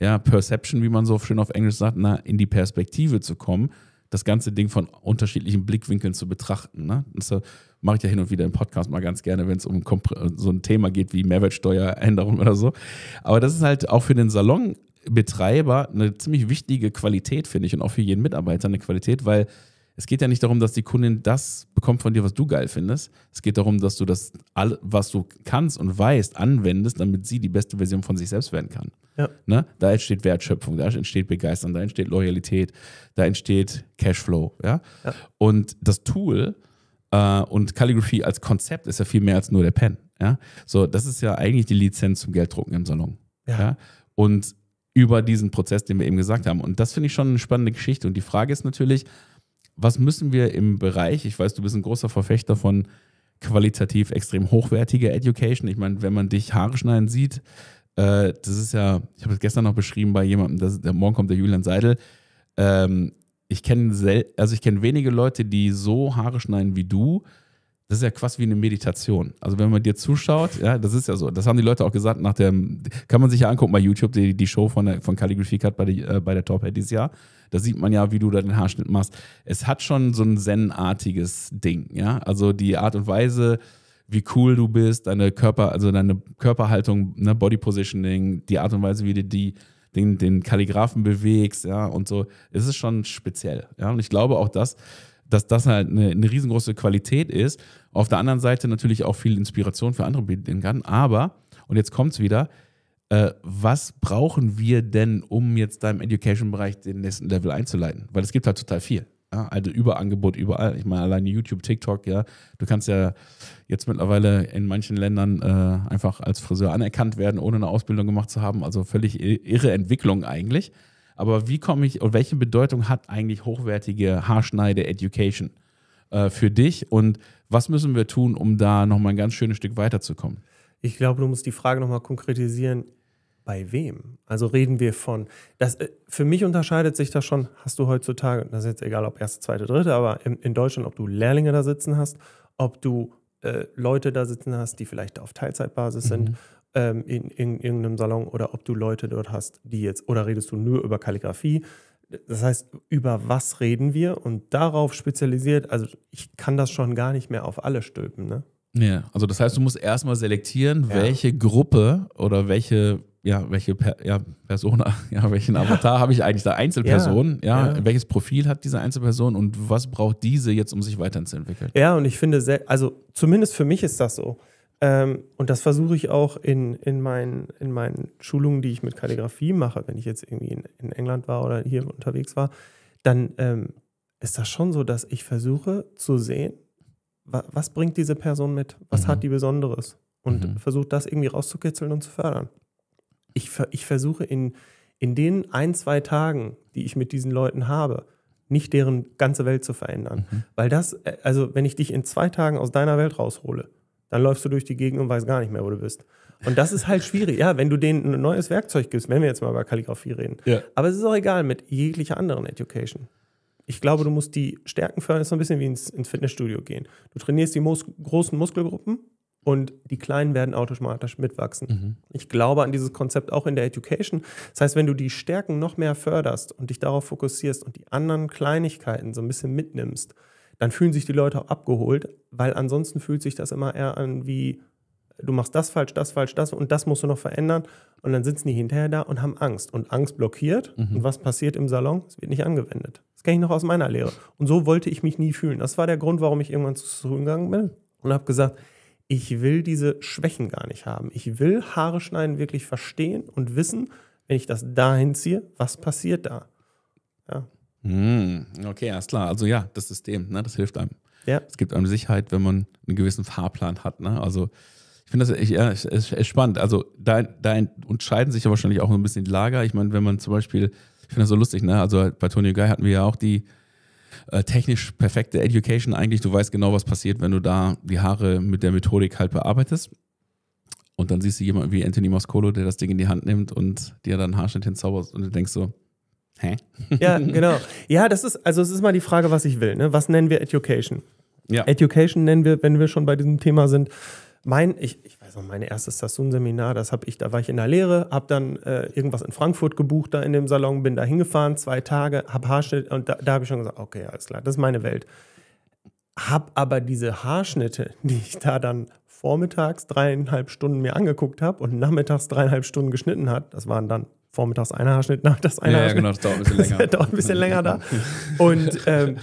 ja, Perception, wie man so schön auf Englisch sagt, na, in die Perspektive zu kommen, das ganze Ding von unterschiedlichen Blickwinkeln zu betrachten. Ne? Das äh, mache ich ja hin und wieder im Podcast mal ganz gerne, wenn es um äh, so ein Thema geht wie Mehrwertsteueränderung oder so. Aber das ist halt auch für den Salonbetreiber eine ziemlich wichtige Qualität, finde ich, und auch für jeden Mitarbeiter eine Qualität, weil es geht ja nicht darum, dass die Kundin das bekommt von dir, was du geil findest. Es geht darum, dass du das, was du kannst und weißt, anwendest, damit sie die beste Version von sich selbst werden kann. Ja. Ne? Da entsteht Wertschöpfung, da entsteht Begeisterung, da entsteht Loyalität, da entsteht Cashflow. Ja? ja. Und das Tool äh, und Calligraphy als Konzept ist ja viel mehr als nur der Pen. Ja? So, das ist ja eigentlich die Lizenz zum Gelddrucken im Salon. Ja. ja? Und über diesen Prozess, den wir eben gesagt haben. Und das finde ich schon eine spannende Geschichte. Und die Frage ist natürlich, was müssen wir im Bereich, ich weiß, du bist ein großer Verfechter von qualitativ extrem hochwertiger Education. Ich meine, wenn man dich Haare schneiden sieht, äh, das ist ja, ich habe es gestern noch beschrieben bei jemandem, das, morgen kommt der Julian Seidel. Ähm, ich kenne also ich wenige Leute, die so Haare schneiden wie du. Das ist ja quasi wie eine Meditation. Also wenn man dir zuschaut, ja, das ist ja so. Das haben die Leute auch gesagt nach dem, kann man sich ja angucken bei YouTube, die, die Show von, der, von Calligraphy Cut bei, die, äh, bei der Top Hat dieses Jahr. Da sieht man ja, wie du da den Haarschnitt machst. Es hat schon so ein Zen-artiges Ding, ja. Also die Art und Weise, wie cool du bist, deine Körper, also deine Körperhaltung, ne, Body Positioning, die Art und Weise, wie du die, den, den Kalligraphen bewegst, ja, und so. Es ist schon speziell, ja. Und ich glaube auch, dass, dass das halt eine, eine riesengroße Qualität ist. Auf der anderen Seite natürlich auch viel Inspiration für andere bieten kann, aber, und jetzt kommt es wieder, äh, was brauchen wir denn, um jetzt da im Education-Bereich den nächsten Level einzuleiten? Weil es gibt halt total viel. Ja? Also Überangebot überall. Ich meine, alleine YouTube, TikTok, ja. Du kannst ja jetzt mittlerweile in manchen Ländern äh, einfach als Friseur anerkannt werden, ohne eine Ausbildung gemacht zu haben. Also völlig irre Entwicklung eigentlich. Aber wie komme ich und welche Bedeutung hat eigentlich hochwertige Haarschneide-Education äh, für dich? Und was müssen wir tun, um da nochmal ein ganz schönes Stück weiterzukommen? Ich glaube, du musst die Frage nochmal konkretisieren bei wem? Also reden wir von, das, äh, für mich unterscheidet sich das schon, hast du heutzutage, das ist jetzt egal, ob erste, zweite, dritte, aber in, in Deutschland, ob du Lehrlinge da sitzen hast, ob du äh, Leute da sitzen hast, die vielleicht auf Teilzeitbasis mhm. sind ähm, in, in, in irgendeinem Salon oder ob du Leute dort hast, die jetzt, oder redest du nur über Kalligrafie? Das heißt, über was reden wir und darauf spezialisiert, also ich kann das schon gar nicht mehr auf alle stülpen, ne? Ja, also das heißt, du musst erstmal selektieren, ja. welche Gruppe oder welche ja, welche per, ja, Persona, [LAUGHS] ja, welchen Avatar ja. habe ich eigentlich da? Einzelperson, ja, ja, Welches Profil hat diese Einzelperson und was braucht diese jetzt, um sich weiterzuentwickeln? Ja, und ich finde, also zumindest für mich ist das so. Ähm, und das versuche ich auch in, in, meinen, in meinen Schulungen, die ich mit Kalligrafie mache, wenn ich jetzt irgendwie in, in England war oder hier unterwegs war, dann ähm, ist das schon so, dass ich versuche zu sehen, wa was bringt diese Person mit, was mhm. hat die Besonderes und mhm. versuche das irgendwie rauszukitzeln und zu fördern ich, ich versuche in, in den ein, zwei Tagen, die ich mit diesen Leuten habe, nicht deren ganze Welt zu verändern. Mhm. Weil das, äh, also wenn ich dich in zwei Tagen aus deiner Welt raushole, dann läufst du durch die Gegend und weißt gar nicht mehr, wo du bist. Und das ist halt [LAUGHS] schwierig, ja, wenn du denen ein neues Werkzeug gibst, wenn wir jetzt mal über Kalligrafie reden. Ja. Aber es ist auch egal mit jeglicher anderen Education. Ich glaube, du musst die Stärken fördern, das ist so ein bisschen wie ins, ins Fitnessstudio gehen. Du trainierst die Mus großen Muskelgruppen und die Kleinen werden automatisch mitwachsen. Mhm. Ich glaube an dieses Konzept auch in der Education. Das heißt, wenn du die Stärken noch mehr förderst und dich darauf fokussierst und die anderen Kleinigkeiten so ein bisschen mitnimmst, dann fühlen sich die Leute auch abgeholt, weil ansonsten fühlt sich das immer eher an wie, du machst das falsch, das falsch, das und das musst du noch verändern. Und dann sitzen die hinterher da und haben Angst. Und Angst blockiert. Mhm. Und was passiert im Salon? Es wird nicht angewendet. Das kenne ich noch aus meiner Lehre. Und so wollte ich mich nie fühlen. Das war der Grund, warum ich irgendwann zu Zoom gegangen bin und habe gesagt, ich will diese Schwächen gar nicht haben. Ich will Haare schneiden wirklich verstehen und wissen, wenn ich das dahin ziehe, was passiert da. Ja. Hm, okay, alles klar. Also ja, das System, ne, das hilft einem. Ja. Es gibt einem Sicherheit, wenn man einen gewissen Fahrplan hat. Ne? Also ich finde das echt, ja, echt, spannend. Also da, da unterscheiden sich ja wahrscheinlich auch so ein bisschen die Lager. Ich meine, wenn man zum Beispiel, ich finde das so lustig, ne? also bei Tony Guy hatten wir ja auch die, äh, technisch perfekte Education eigentlich. Du weißt genau, was passiert, wenn du da die Haare mit der Methodik halt bearbeitest. Und dann siehst du jemanden wie Anthony Moscolo, der das Ding in die Hand nimmt und dir dann Haarschnitt hinzaubert und du denkst so, hä? Ja, [LAUGHS] genau. Ja, das ist, also es ist mal die Frage, was ich will. Ne? Was nennen wir Education? Ja. Education nennen wir, wenn wir schon bei diesem Thema sind. Mein, ich, ich also mein erstes Sassoon-Seminar, das habe ich, da war ich in der Lehre, habe dann äh, irgendwas in Frankfurt gebucht, da in dem Salon, bin da hingefahren, zwei Tage, habe Haarschnitte und da, da habe ich schon gesagt, okay, alles klar, das ist meine Welt. Habe aber diese Haarschnitte, die ich da dann vormittags dreieinhalb Stunden mir angeguckt habe und nachmittags dreieinhalb Stunden geschnitten hat, das waren dann vormittags ein Haarschnitt, nachmittags ein ja, Haarschnitt. Ja, genau, das dauert ein bisschen [LAUGHS] länger. das dauert ein bisschen länger da. [LAUGHS] Und ähm,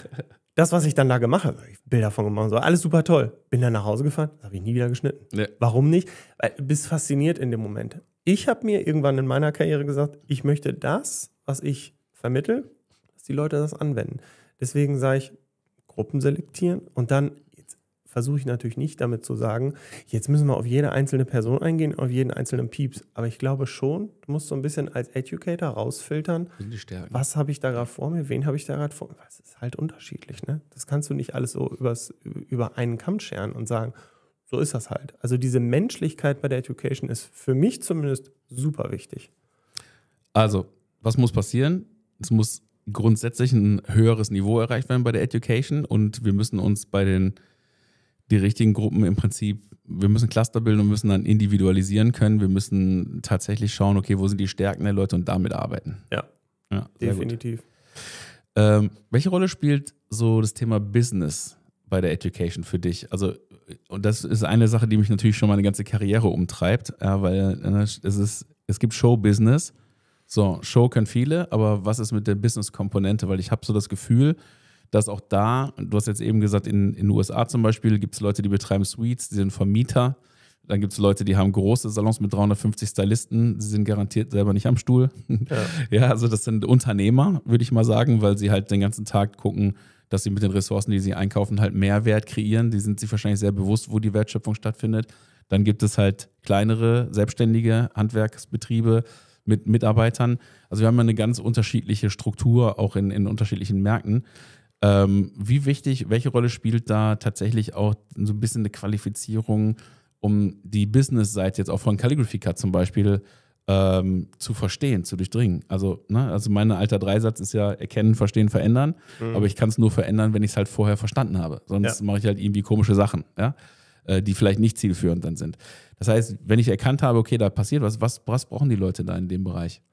das, was ich dann da gemacht habe, ich Bilder davon gemacht, und so alles super toll. Bin dann nach Hause gefahren, habe ich nie wieder geschnitten. Nee. Warum nicht? Weil bist fasziniert in dem Moment. Ich habe mir irgendwann in meiner Karriere gesagt, ich möchte das, was ich vermittel, dass die Leute das anwenden. Deswegen sage ich, Gruppen selektieren und dann versuche ich natürlich nicht damit zu sagen, jetzt müssen wir auf jede einzelne Person eingehen, auf jeden einzelnen Pieps. Aber ich glaube schon, du musst so ein bisschen als Educator rausfiltern, was habe ich da gerade vor mir, wen habe ich da gerade vor mir. Das ist halt unterschiedlich. Ne? Das kannst du nicht alles so übers, über einen Kamm scheren und sagen, so ist das halt. Also diese Menschlichkeit bei der Education ist für mich zumindest super wichtig. Also, was muss passieren? Es muss grundsätzlich ein höheres Niveau erreicht werden bei der Education und wir müssen uns bei den die richtigen Gruppen im Prinzip, wir müssen Cluster bilden und müssen dann individualisieren können. Wir müssen tatsächlich schauen, okay, wo sind die Stärken der Leute und damit arbeiten. Ja, ja definitiv. Ähm, welche Rolle spielt so das Thema Business bei der Education für dich? Also, und das ist eine Sache, die mich natürlich schon meine ganze Karriere umtreibt, ja, weil ne, es, ist, es gibt Show-Business. So, Show können viele, aber was ist mit der Business-Komponente? Weil ich habe so das Gefühl, dass auch da, du hast jetzt eben gesagt, in, in den USA zum Beispiel gibt es Leute, die betreiben Suites, die sind Vermieter. Dann gibt es Leute, die haben große Salons mit 350 Stylisten. Sie sind garantiert selber nicht am Stuhl. Ja, [LAUGHS] ja also das sind Unternehmer, würde ich mal sagen, weil sie halt den ganzen Tag gucken, dass sie mit den Ressourcen, die sie einkaufen, halt Mehrwert kreieren. Die sind sich wahrscheinlich sehr bewusst, wo die Wertschöpfung stattfindet. Dann gibt es halt kleinere, selbstständige Handwerksbetriebe mit Mitarbeitern. Also wir haben eine ganz unterschiedliche Struktur auch in, in unterschiedlichen Märkten. Ähm, wie wichtig, welche Rolle spielt da tatsächlich auch so ein bisschen eine Qualifizierung, um die Business-Seite jetzt auch von Calligraphy Cut zum Beispiel ähm, zu verstehen, zu durchdringen? Also, ne, also mein alter Dreisatz ist ja erkennen, verstehen, verändern. Mhm. Aber ich kann es nur verändern, wenn ich es halt vorher verstanden habe. Sonst ja. mache ich halt irgendwie komische Sachen, ja? Äh, die vielleicht nicht zielführend dann sind. Das heißt, wenn ich erkannt habe, okay, da passiert was, was, was brauchen die Leute da in dem Bereich?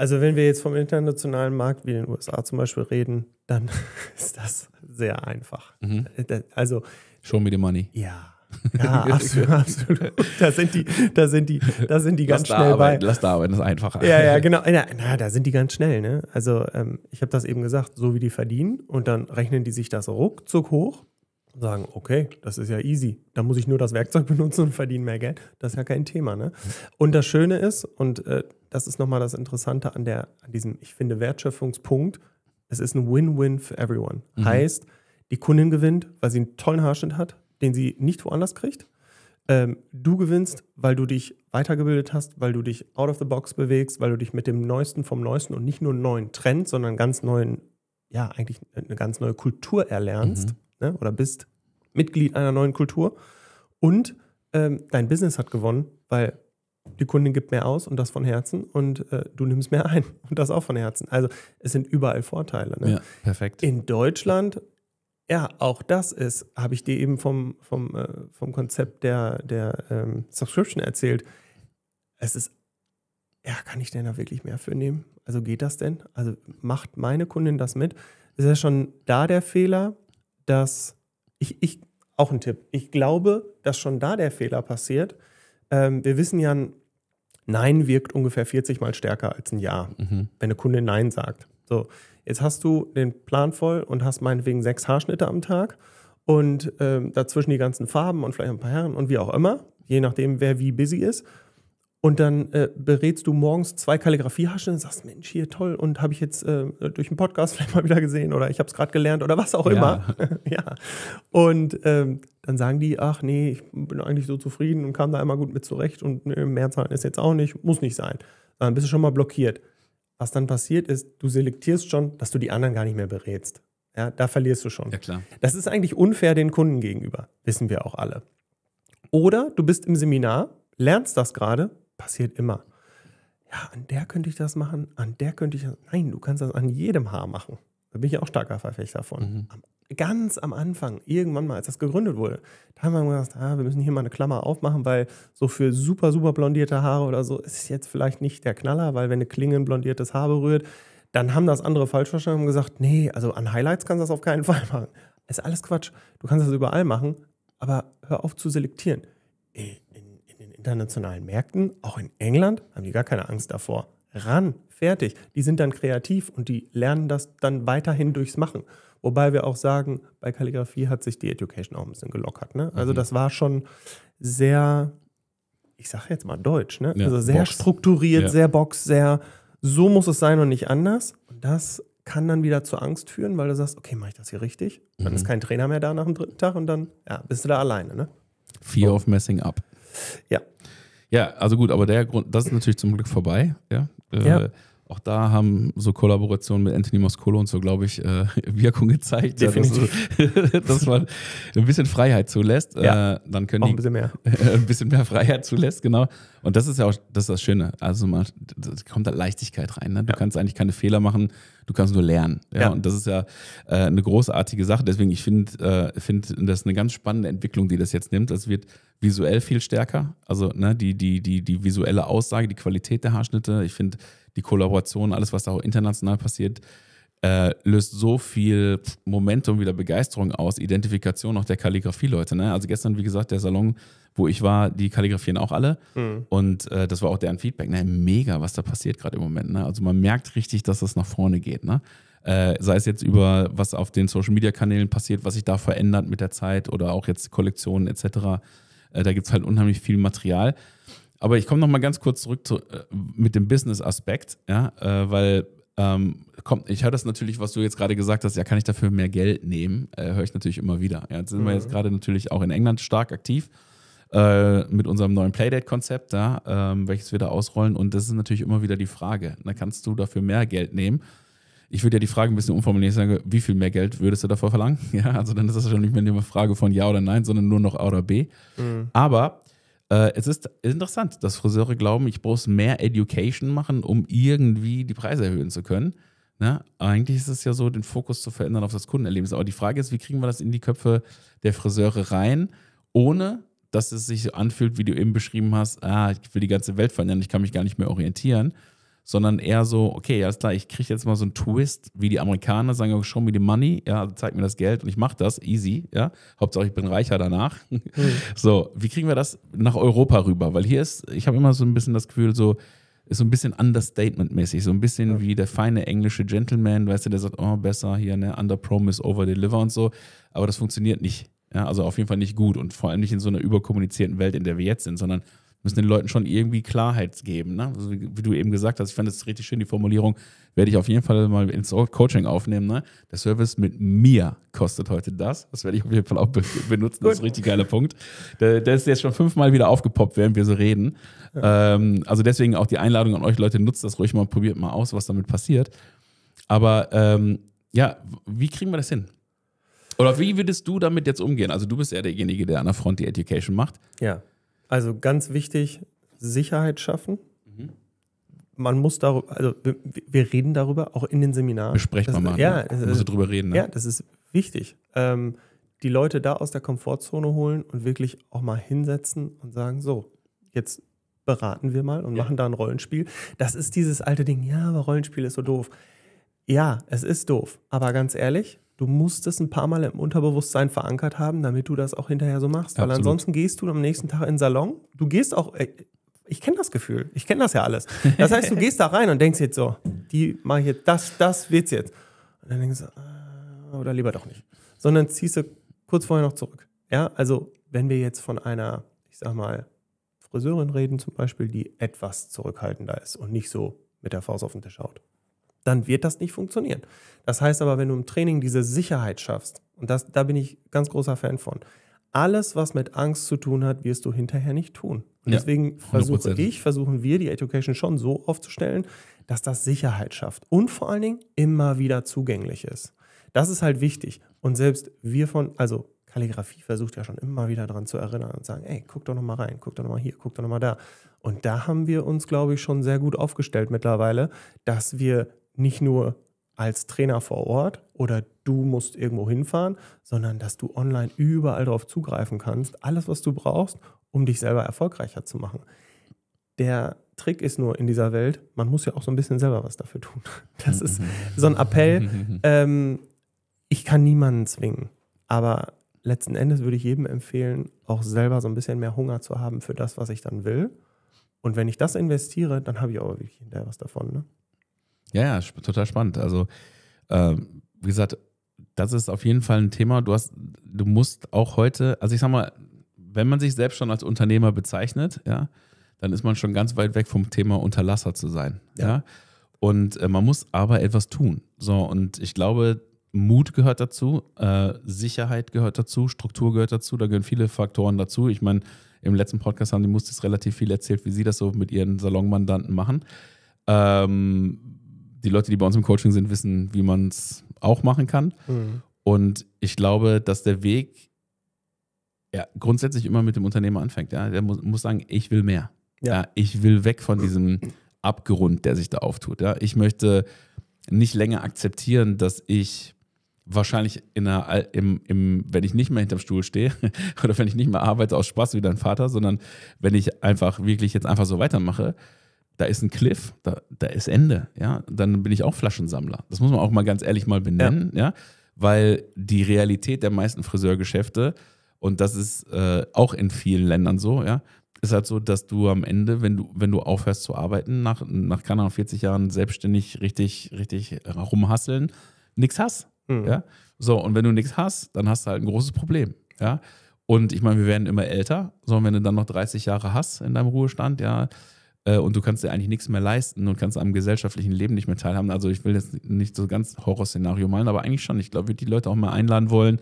Also wenn wir jetzt vom internationalen Markt wie den USA zum Beispiel reden, dann [LAUGHS] ist das sehr einfach. Mhm. Also Show me the money. Ja. [LAUGHS] Ja, absolut, absolut. Da sind die, da sind die, da sind die ganz schnell arbeiten, bei. Lass da arbeiten, das ist einfacher. Ja, ja, [LAUGHS] genau. Na, na da sind die ganz schnell. Ne? Also ähm, ich habe das eben gesagt, so wie die verdienen und dann rechnen die sich das ruckzuck hoch sagen, okay, das ist ja easy. Da muss ich nur das Werkzeug [LAUGHS] benutzen und verdiene mehr Geld. Das ist ja kein Thema. Ne? Und das Schöne ist, und äh, das ist nochmal das Interessante an, der, an diesem, ich finde, Wertschöpfungspunkt, es ist ein Win-Win für everyone. Mhm. Heißt, die Kundin gewinnt, weil sie einen tollen Haarschnitt hat, den sie nicht woanders kriegt. Ähm, du gewinnst, weil du dich weitergebildet hast, weil du dich out of the box bewegst, weil du dich mit dem Neuesten vom Neuesten und nicht nur einen neuen Trend, sondern ganz neuen, ja, eigentlich eine ganz neue Kultur erlernst. Mhm ne, oder bist Mitglied einer neuen Kultur und ähm, dein Business hat gewonnen, weil die Kundin gibt mehr aus und das von Herzen und äh, du nimmst mehr ein und das auch von Herzen. Also es sind überall Vorteile. Ne? Ja, perfekt. In Deutschland, ja, auch das ist, habe ich dir eben vom, vom, äh, vom Konzept der, der ähm, Subscription erzählt. Es ist, ja, kann ich denn da wirklich mehr für nehmen? Also geht das denn? Also macht meine Kundin das mit? Ist ja schon da der Fehler, dass ich, ich auch ein Tipp, ich glaube, dass schon da der Fehler passiert. Ähm, wir wissen ja, Nein wirkt ungefähr 40 Mal stärker als ein Ja, mhm. wenn eine Kunde Nein sagt. So, jetzt hast du den Plan voll und hast meinetwegen sechs Haarschnitte am Tag und ähm, dazwischen die ganzen Farben und vielleicht ein paar Herren und wie auch immer, je nachdem, wer wie busy ist. Und dann äh, berätst du morgens zwei Kalligrafiehaschen und sagst, Mensch, hier toll. Und habe ich jetzt äh, durch einen Podcast [LAUGHS] vielleicht mal wieder gesehen oder ich habe es gerade gelernt oder was auch ja. immer. [LAUGHS] ja. Und ähm, dann sagen die, ach nee, ich bin eigentlich so zufrieden und kam da immer gut mit zurecht und nee, mehr zahlen ist jetzt auch nicht, muss nicht sein. Dann bist du schon mal blockiert. Was dann passiert ist, du selektierst schon, dass du die anderen gar nicht mehr berätst. Ja, da verlierst du schon. Ja, klar. Das ist eigentlich unfair den Kunden gegenüber, wissen wir auch alle. Oder du bist im Seminar, lernst das gerade passiert immer. Ja, an der könnte ich das machen, an der könnte ich das. Nein, du kannst das an jedem Haar machen. Da bin ich auch starker Verfechter von. Mhm. ganz am Anfang, irgendwann mal, als das gegründet wurde, da haben wir gesagt, ah, wir müssen hier mal eine Klammer aufmachen, weil so für super, super blondierte Haare oder so ist jetzt vielleicht nicht der Knaller, weil wenn eine Klinge ein blondiertes Haar berührt, dann haben das andere falsch verstanden und gesagt, nee, also an Highlights kannst du das auf keinen [LAUGHS] Fall machen. ist alles Quatsch. Du kannst das überall machen, aber hör auf zu selektieren. Ey, internationalen Märkten, auch in England, haben die gar keine Angst davor. Ran, fertig. Die sind dann kreativ und die lernen das dann weiterhin durchs Machen. Wobei wir auch sagen, bei Kalligrafie hat sich die Education auch ein bisschen gelockert. Ne? Also mhm. das war schon sehr, ich sage jetzt mal deutsch, ne? Ja, also sehr Box. strukturiert, ja. sehr Box, sehr so muss es sein und nicht anders. Und das kann dann wieder zu Angst führen, weil du sagst, okay, mache ich das hier richtig? Dann mhm. ist kein Trainer mehr da nach dem dritten Tag und dann ja, bist du da alleine. Ne? Fear so. of messing up. Ja. Ja, also gut, aber der Grund, das ist natürlich zum Glück vorbei. Ja. Äh, ja auch da haben so Kollaborationen mit Anthony Moscolo und so, glaube ich, äh, [LAUGHS] Wirkung gezeigt. Definitiv. Ja, dass, du, [LAUGHS] dass, man ein bisschen Freiheit zulässt. Ja, äh, dann können auch die, ein bisschen mehr. Äh, [LAUGHS] ein bisschen mehr Freiheit zulässt, genau. Und das ist ja auch das, ist das Schöne. Also man kommt da Leichtigkeit rein. Ne? Du ja. kannst eigentlich keine Fehler machen, du kannst nur lernen. Ja? ja. Und das ist ja äh, eine großartige Sache. Deswegen, ich finde, äh, find, das ist eine ganz spannende Entwicklung, die das jetzt nimmt. Das wird visuell viel stärker. Also ne, die, die, die, die visuelle Aussage, die Qualität der Haarschnitte. Ich finde, die Kollaboration, alles, was da auch international passiert, äh, löst so viel Momentum wieder Begeisterung aus, Identifikation auch der Kalligrafie-Leute. Ne? Also gestern, wie gesagt, der Salon, wo ich war, die kalligrafieren auch alle. Mhm. Und äh, das war auch deren Feedback. Ne? Mega, was da passiert gerade im Moment. Ne? Also man merkt richtig, dass das nach vorne geht. Ne? Äh, sei es jetzt über, was auf den Social-Media-Kanälen passiert, was sich da verändert mit der Zeit oder auch jetzt Kollektionen etc. Äh, da gibt es halt unheimlich viel Material. Aber ich komme noch mal ganz kurz zurück zu, äh, mit dem Business-Aspekt, ja, äh, weil ähm, kommt, ich höre das natürlich, was du jetzt gerade gesagt hast, ja, kann ich dafür mehr Geld nehmen, äh, höre ich natürlich immer wieder. Ja, jetzt sind mhm. wir jetzt mhm. gerade natürlich auch in England stark aktiv äh, mit unserem neuen Playdate-Konzept, ja, ähm, welches wir da ausrollen. Und das ist natürlich immer wieder die Frage, na, ne, kannst du dafür mehr Geld nehmen? ich würde ja die Frage ein bisschen umformulieren. Ich sage, wie viel mehr Geld würdest du davor verlangen? [LAUGHS] Ja, also dann ist das schon nicht mehr eine Frage von Ja oder Nein, sondern nur noch A oder B. Mhm. Aber äh, es ist interessant, dass Friseure glauben, ich muss mehr Education machen, um irgendwie die Preise erhöhen zu können. Na, ne? eigentlich ist es ja so, den Fokus zu verändern auf das Kundenerlebnis. Aber die Frage ist, wie kriegen wir das in die Köpfe der Friseure rein, ohne dass es sich so anfühlt, wie du eben beschrieben hast, ah, ich will die ganze Welt verändern, ich kann mich gar nicht mehr orientieren, sondern eher so, okay, alles klar, ich kriege jetzt mal so einen Twist, wie die Amerikaner sagen, oh, show me the money, ja, also zeig mir das Geld und ich mache das, easy, ja, Hauptsache ich bin reicher danach. Mhm. [LAUGHS] So, wie kriegen wir das nach Europa rüber? Weil hier ist, ich habe immer so ein bisschen das Gefühl, so, ist so ein bisschen Understatement-mäßig, so ein bisschen ja. wie der feine englische Gentleman, weißt du, der sagt, oh, besser hier, ne, under promise, over deliver und so, aber das funktioniert nicht. Ja, also auf jeden Fall nicht gut und vor allem nicht in so einer überkommunizierten Welt, in der wir jetzt sind, sondern müssen den Leuten schon irgendwie Klarheit geben. Ne? Also wie, du eben gesagt hast, ich fand das richtig schön, die Formulierung, werde ich auf jeden Fall mal ins Coaching aufnehmen. Ne? Der Service mit mir kostet heute das. Das werde ich auf jeden Fall auch be benutzen. das ist ein richtig geiler Punkt. Der, der, ist jetzt schon fünfmal wieder aufgepoppt, während wir so reden. Ja. Ähm, also deswegen auch die Einladung an euch Leute, nutzt das ruhig mal, probiert mal aus, was damit passiert. Aber ähm, ja, wie kriegen wir das hin? Oder wie würdest du damit jetzt umgehen? Also du bist ja derjenige, der an der Front die Education macht. Ja. Also ganz wichtig, Sicherheit schaffen. Mhm. Man muss darüber, also wir, wir, reden darüber, auch in den Seminaren. Besprechen wir mal. Ja, ne? muss drüber reden. Ne? Ja, das ist wichtig. Ähm, die Leute da aus der Komfortzone holen und wirklich auch mal hinsetzen und sagen: So, jetzt beraten wir mal und ja. machen da ein Rollenspiel. Das ist dieses alte Ding, ja, aber Rollenspiel ist so doof. Ja, es ist doof. Aber ganz ehrlich, Du musst es ein paar Mal im Unterbewusstsein verankert haben, damit du das auch hinterher so machst. Absolut. Weil ansonsten gehst du am nächsten Tag in den Salon. Du gehst auch, äh, ich kenne das Gefühl, ich kenne das ja alles. Das heißt, du gehst da rein und denkst jetzt so, die mache ich jetzt, das, das wird's jetzt. Und dann denkst du, äh, oder lieber doch nicht. Sondern ziehst du kurz vorher noch zurück. Ja, also wenn wir jetzt von einer, ich sag mal, Friseurin reden zum Beispiel, die etwas zurückhaltender ist und nicht so mit der Faust auf den Tisch haut dann wird das nicht funktionieren. Das heißt aber, wenn du im Training diese Sicherheit schaffst, und das, da bin ich ganz großer Fan von, alles, was mit Angst zu tun hat, wirst du hinterher nicht tun. Und ja, deswegen versuche ich, versuchen wir, die Education schon so aufzustellen, dass das Sicherheit schafft und vor allen Dingen immer wieder zugänglich ist. Das ist halt wichtig. Und selbst wir von, also Kalligrafie versucht ja schon immer wieder daran zu erinnern und sagen, ey, guck doch nochmal rein, guck doch nochmal hier, guck doch nochmal da. Und da haben wir uns, glaube ich, schon sehr gut aufgestellt mittlerweile, dass wir nicht nur als Trainer vor Ort oder du musst irgendwo hinfahren, sondern dass du online überall darauf zugreifen kannst, alles, was du brauchst, um dich selber erfolgreicher zu machen. Der Trick ist nur in dieser Welt, man muss ja auch so ein bisschen selber was dafür tun. [LAUGHS] Das ist so ein Appell. [LAUGHS] Ähm, ich kann niemanden zwingen, aber letzten Endes würde ich jedem empfehlen, auch selber so ein bisschen mehr Hunger zu haben für das, was ich dann will. Und wenn ich das investiere, dann habe ich auch wirklich hinterher was davon. Ne? Ja, ja, total spannend. Also, äh, wie gesagt, das ist auf jeden Fall ein Thema. Du hast, du musst auch heute, also ich sag mal, wenn man sich selbst schon als Unternehmer bezeichnet, ja, dann ist man schon ganz weit weg vom Thema Unterlasser zu sein. Ja. ja? Und äh, man muss aber etwas tun. So, und ich glaube, Mut gehört dazu, äh, Sicherheit gehört dazu, Struktur gehört dazu, da gehören viele Faktoren dazu. Ich meine, im letzten Podcast haben die Mustis relativ viel erzählt, wie sie das so mit ihren Salonmandanten machen. Ähm, die Leute, die bei uns im Coaching sind, wissen, wie man es auch machen kann. Mhm. Und ich glaube, dass der Weg ja, grundsätzlich immer mit dem Unternehmer anfängt. Ja? Der muss, muss sagen, ich will mehr. Ja. ja. ich will weg von diesem Abgrund, der sich da auftut. Ja? Ich möchte nicht länger akzeptieren, dass ich wahrscheinlich in einer, im, im, wenn ich nicht mehr hinterm Stuhl stehe [LAUGHS] oder wenn ich nicht mehr arbeite aus Spaß wie dein Vater, sondern wenn ich einfach wirklich jetzt einfach so weitermache, da ist ein Cliff, da, da ist Ende, ja, dann bin ich auch Flaschensammler. Das muss man auch mal ganz ehrlich mal benennen, ja, ja? weil die Realität der meisten Friseurgeschäfte, und das ist äh, auch in vielen Ländern so, ja, ist halt so, dass du am Ende, wenn du, wenn du aufhörst zu arbeiten, nach, nach keine Ahnung, 40 Jahren selbstständig richtig, richtig rumhasseln, nichts hast. Mhm. Ja? So, und wenn du nichts hast, dann hast du halt ein großes Problem. Ja? Und ich meine, wir werden immer älter, so, wenn du dann noch 30 Jahre hast in deinem Ruhestand, ja, äh, und du kannst dir eigentlich nichts mehr leisten und kannst am gesellschaftlichen Leben nicht mehr teilhaben. Also ich will jetzt nicht so ganz Horrorszenario malen, aber eigentlich schon. Ich glaube, wir die Leute auch mal einladen wollen,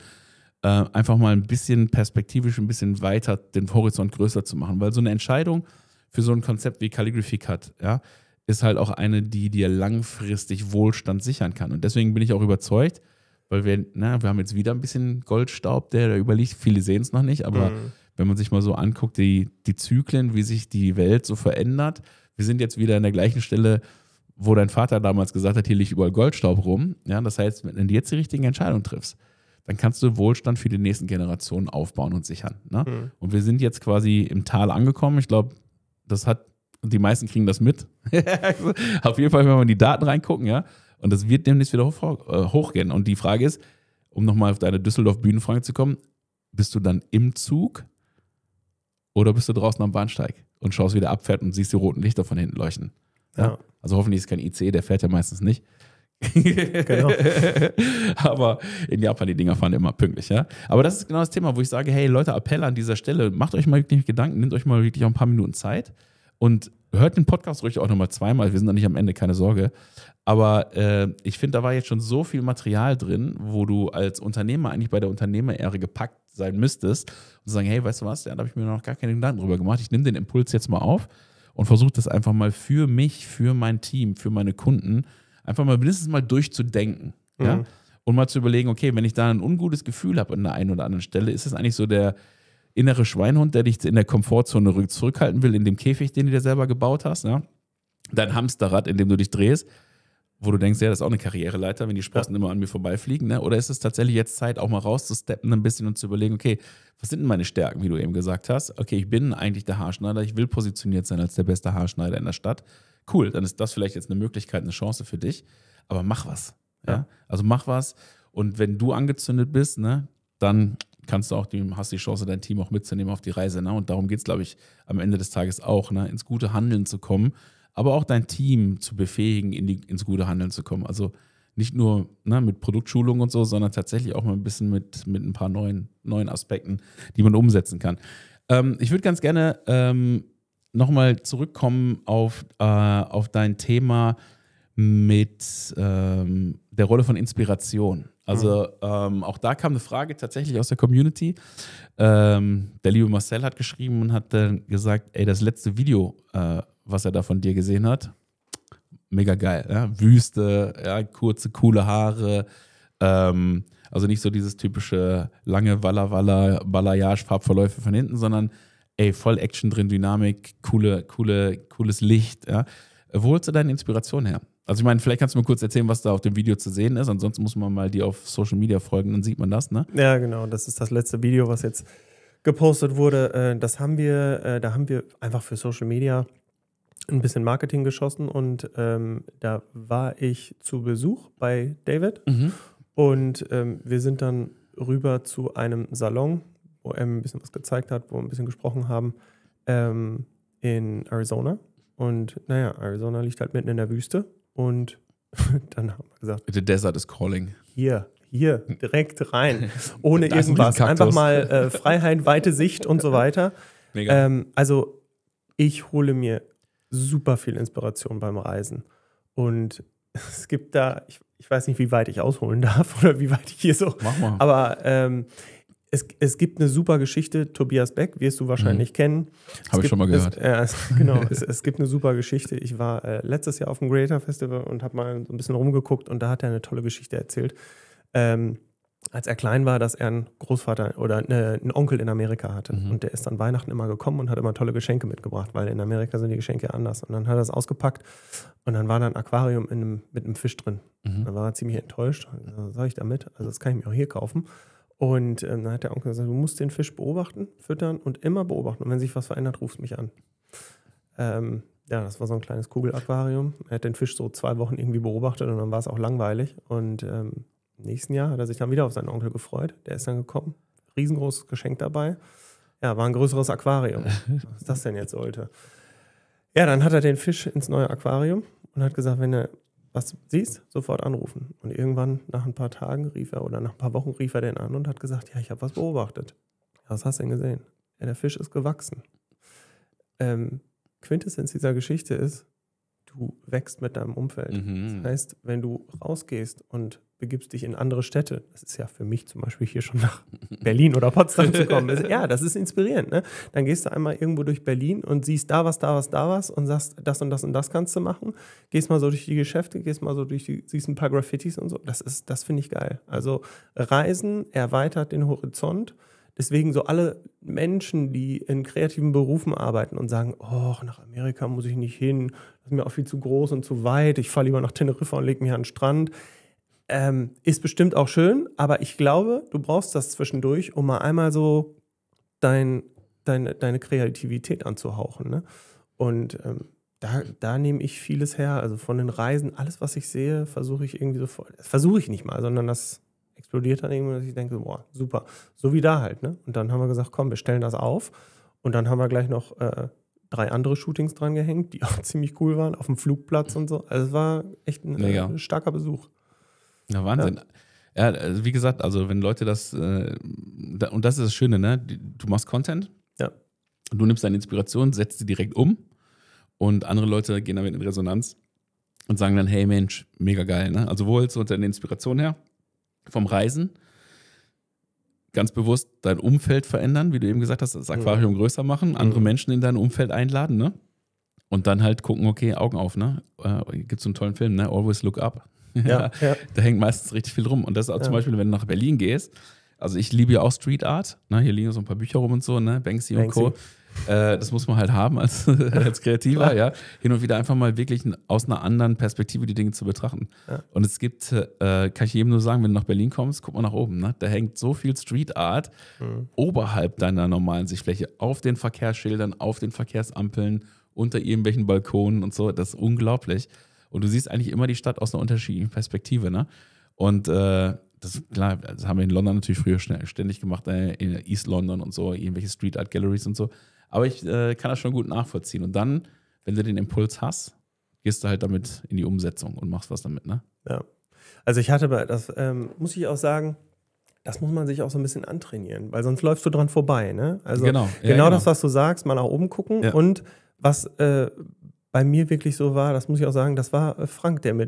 äh, einfach mal ein bisschen perspektivisch, ein bisschen weiter den Horizont größer zu machen. Weil so eine Entscheidung für so ein Konzept wie Calligraphy Cut, ja, ist halt auch eine, die dir langfristig Wohlstand sichern kann. Und deswegen bin ich auch überzeugt, weil wir, na, wir haben jetzt wieder ein bisschen Goldstaub, der da überliegt. Viele sehen es noch nicht, aber mhm wenn man sich mal so anguckt, die, die Zyklen, wie sich die Welt so verändert. Wir sind jetzt wieder an der gleichen Stelle, wo dein Vater damals gesagt hat, hier liegt überall Goldstaub rum. Ja, das heißt, wenn du jetzt die richtigen Entscheidungen triffst, dann kannst du Wohlstand für die nächsten Generationen aufbauen und sichern. Ne? Mhm. Und wir sind jetzt quasi im Tal angekommen. Ich glaube, das hat, die meisten kriegen das mit. [LAUGHS] Auf jeden Fall, wenn wir in die Daten reingucken, ja. Und das wird demnächst wieder hoch, äh, hochgehen. Und die Frage ist, um nochmal auf deine Düsseldorf-Bühnenfrage zu kommen, bist du dann im Zug oder bist du draußen am Bahnsteig und schaust, wie der abfährt und siehst die roten Lichter von hinten leuchten. Ja? Also hoffentlich ist es kein IC, der fährt ja meistens nicht. genau. [LAUGHS] Aber in Japan, die Dinger fahren immer pünktlich, ja. Aber das ist genau das Thema, wo ich sage, hey Leute, Appell an dieser Stelle, macht euch mal wirklich Gedanken, nehmt euch mal wirklich auch ein paar Minuten Zeit und hört den Podcast ruhig auch nochmal zweimal. Wir sind da nicht am Ende, keine Sorge. Aber äh, ich finde, da war jetzt schon so viel Material drin, wo du als Unternehmer eigentlich bei der Unternehmerehre gepackt sein müsstest und sagen, hey, weißt du was, da habe ich mir noch gar keine Gedanken drüber gemacht. Ich nehme den Impuls jetzt mal auf und versuche das einfach mal für mich, für mein Team, für meine Kunden einfach mal mindestens mal durchzudenken. Mhm. Ja? Und mal zu überlegen, okay, wenn ich da ein ungutes Gefühl habe an der einen oder anderen Stelle, ist das eigentlich so der innere Schweinhund, der dich in der Komfortzone zurückhalten will, in dem Käfig, den du dir selber gebaut hast, ja? dein Hamsterrad, in dem du dich drehst? wo du denkst, ja, das ist auch eine Karriereleiter, wenn die Sprossen ja. immer an mir vorbeifliegen, ne? Oder ist es tatsächlich jetzt Zeit, auch mal rauszusteppen ein bisschen und zu überlegen, okay, was sind denn meine Stärken, wie du eben gesagt hast? Okay, ich bin eigentlich der Haarschneider, ich will positioniert sein als der beste Haarschneider in der Stadt. Cool, dann ist das vielleicht jetzt eine Möglichkeit, eine Chance für dich, aber mach was. Ja? ja. Also mach was und wenn du angezündet bist, ne, dann kannst du auch, die, hast die Chance, dein Team auch mitzunehmen auf die Reise. Ne? Und darum geht es, glaube ich, am Ende des Tages auch, ne? ins gute Handeln zu kommen aber auch dein Team zu befähigen, in die, ins gute Handeln zu kommen. Also nicht nur ne, mit Produktschulung und so, sondern tatsächlich auch mal ein bisschen mit, mit ein paar neuen, neuen Aspekten, die man umsetzen kann. Ähm, ich würde ganz gerne ähm, nochmal zurückkommen auf, äh, auf dein Thema mit ähm, der Rolle von Inspiration. Also ähm, auch da kam eine Frage tatsächlich aus der Community. Ähm, der liebe Marcel hat geschrieben und hat dann gesagt, ey, das letzte Video äh, was er da von dir gesehen hat. Mega geil. Ja? Wüste, ja, kurze, coole Haare. Ähm, also nicht so dieses typische lange Walla Walla Balayage Farbverläufe von hinten, sondern ey, voll Action drin, Dynamik, coole, coole, cooles Licht. Ja. Wo holst du deine Inspiration her? Also ich meine, vielleicht kannst du mir kurz erzählen, was da auf dem Video zu sehen ist. Ansonsten muss man mal die auf Social Media folgen, dann sieht man das, ne? Ja, genau. Das ist das letzte Video, was jetzt gepostet wurde. Äh, das haben wir, äh, da haben wir einfach für Social Media ein bisschen Marketing geschossen und ähm, da war ich zu Besuch bei David mhm. und ähm, wir sind dann rüber zu einem Salon, wo er ein bisschen was gezeigt hat, wo wir ein bisschen gesprochen haben, ähm, in Arizona. Und naja, Arizona liegt halt mitten in der Wüste und [LAUGHS] dann haben wir gesagt: The Desert is calling. Hier, hier, direkt rein, [LAUGHS] ohne irgendwas. Ein Einfach mal äh, [LAUGHS] Freiheit, weite Sicht und so weiter. Mega. Ähm, also ich hole mir super viel Inspiration beim Reisen. Und [LAUGHS] es gibt da, ich, ich weiß nicht, wie weit ich ausholen [LAUGHS] darf oder wie weit ich hier so. Mach mal. Aber ähm, es, es, gibt eine super Geschichte, Tobias Beck, wirst du wahrscheinlich mhm. kennen. Habe ich schon mal gehört. Äh, es, äh, genau, [LAUGHS] es, es, gibt eine super Geschichte. Ich war äh, letztes Jahr auf dem Greater Festival und habe mal so ein bisschen rumgeguckt und da hat er eine tolle Geschichte erzählt. Ähm, als er klein war, dass er einen Großvater oder eine, äh, einen Onkel in Amerika hatte. Mhm. Und der ist dann Weihnachten immer gekommen und hat immer tolle Geschenke mitgebracht, weil in Amerika sind die Geschenke anders. Und dann hat er es ausgepackt und dann war da ein Aquarium einem, mit einem Fisch drin. Mhm. Dann war er ziemlich enttäuscht. Was soll ich damit? Also, das kann ich mir auch hier kaufen. Und ähm, dann hat der Onkel gesagt, du musst den Fisch beobachten, füttern und immer beobachten. Und wenn sich was verändert, rufst mich an. Ähm, ja, das war so ein kleines Kugelaquarium. Er hat den Fisch so zwei Wochen irgendwie beobachtet und dann war es auch langweilig. Und ähm, nächsten Jahr hat er sich dann wieder auf seinen Onkel gefreut. Der ist dann gekommen. Riesengroßes Geschenk dabei. Ja, war ein größeres Aquarium. Was das denn jetzt sollte? Ja, dann hat er den Fisch ins neue Aquarium und hat gesagt, wenn er was siehst, sofort anrufen. Und irgendwann nach ein paar Tagen rief er oder nach ein paar Wochen rief er den an und hat gesagt, ja, ich habe was beobachtet. was hast du denn gesehen? Ja, der Fisch ist gewachsen. Ähm, Quintessenz dieser Geschichte ist, du wächst mit deinem Umfeld. Mhm. Das heißt, wenn du rausgehst und begibst dich in andere Städte, das ist ja für mich zum Beispiel hier schon nach [LAUGHS] Berlin oder Potsdam zu kommen, ist, ja, das ist inspirierend. Ne? Dann gehst du einmal irgendwo durch Berlin und siehst da was, da was, da was und sagst, das und das und das kannst du machen. Gehst mal so durch die Geschäfte, gehst mal so durch die, siehst ein paar Graffitis und so. Das ist, das finde ich geil. Also Reisen erweitert den Horizont. Deswegen so alle Menschen, die in kreativen Berufen arbeiten und sagen, oh, nach Amerika muss ich nicht hin, das ist mir auch viel zu groß und zu weit, ich fahre lieber nach Teneriffa und lege mich an den Strand, ähm, ist bestimmt auch schön, aber ich glaube, du brauchst das zwischendurch, um mal einmal so dein, deine, deine Kreativität anzuhauchen. Ne? Und ähm, da, da nehme ich vieles her. Also von den Reisen, alles, was ich sehe, versuche ich irgendwie sofort. Versuche ich nicht mal, sondern das explodiert dann irgendwo, dass ich denke, boah, super. So wie da halt, ne? Und dann haben wir gesagt, komm, wir stellen das auf. Und dann haben wir gleich noch äh, drei andere Shootings dran gehängt, die [LAUGHS] auch ziemlich cool waren, auf dem Flugplatz und so. Also es war echt ein, ein äh, starker Besuch. Na, Wahnsinn. Ja. Ja, also wie gesagt, also wenn Leute das, äh, da, und das ist das Schöne, ne? Du machst Content, ja. du nimmst deine Inspiration, setzt sie direkt um und andere Leute gehen damit in Resonanz und sagen dann, hey Mensch, mega geil, ne? Also wo holst du deine Inspiration her? vom Reisen ganz bewusst dein Umfeld verändern, wie du eben gesagt hast, das Aquarium mhm. größer machen, andere mhm. Menschen in dein Umfeld einladen, ne? Und dann halt gucken, okay, Augen auf, ne? Äh, Gibt so einen tollen Film, ne? Always Look Up. [LAUGHS] Ja, ja. Da hängt meistens richtig viel rum. Und das ist auch ja. zum Beispiel, wenn du nach Berlin gehst. Also ich liebe ja auch Street Art. Ne? Hier liegen so ein paar Bücher rum und so, ne? Banksy, Banksy. und Co. Äh, das muss man halt haben als, [LAUGHS] als Kreativer, ja. Hin und wieder einfach mal wirklich aus einer anderen Perspektive die Dinge zu betrachten. Ja. Und es gibt, äh, kann ich jedem nur sagen, wenn du nach Berlin kommst, guck mal nach oben. Ne? Da hängt so viel Street Art mhm. oberhalb deiner normalen Sichtfläche, auf den Verkehrsschildern, auf den Verkehrsampeln, unter irgendwelchen Balkonen und so. Das ist unglaublich. Und du siehst eigentlich immer die Stadt aus einer unterschiedlichen Perspektive. Ne? Und äh, das, klar, das haben wir in London natürlich früher schnell, ständig gemacht, ne? in East London und so, irgendwelche Street Art Galleries und so. Aber ich äh, kann das schon gut nachvollziehen. Und dann, wenn du den Impuls hast, gehst du halt damit in die Umsetzung und machst was damit, ne? Ja. Also ich hatte, bei, das ähm, muss ich auch sagen, das muss man sich auch so ein bisschen antrainieren, weil sonst läufst du dran vorbei, ne? Also genau, ja, genau, genau. das, was du sagst, mal nach oben gucken ja. und was äh, bei mir wirklich so war, das muss ich auch sagen, das war äh, Frank, der mir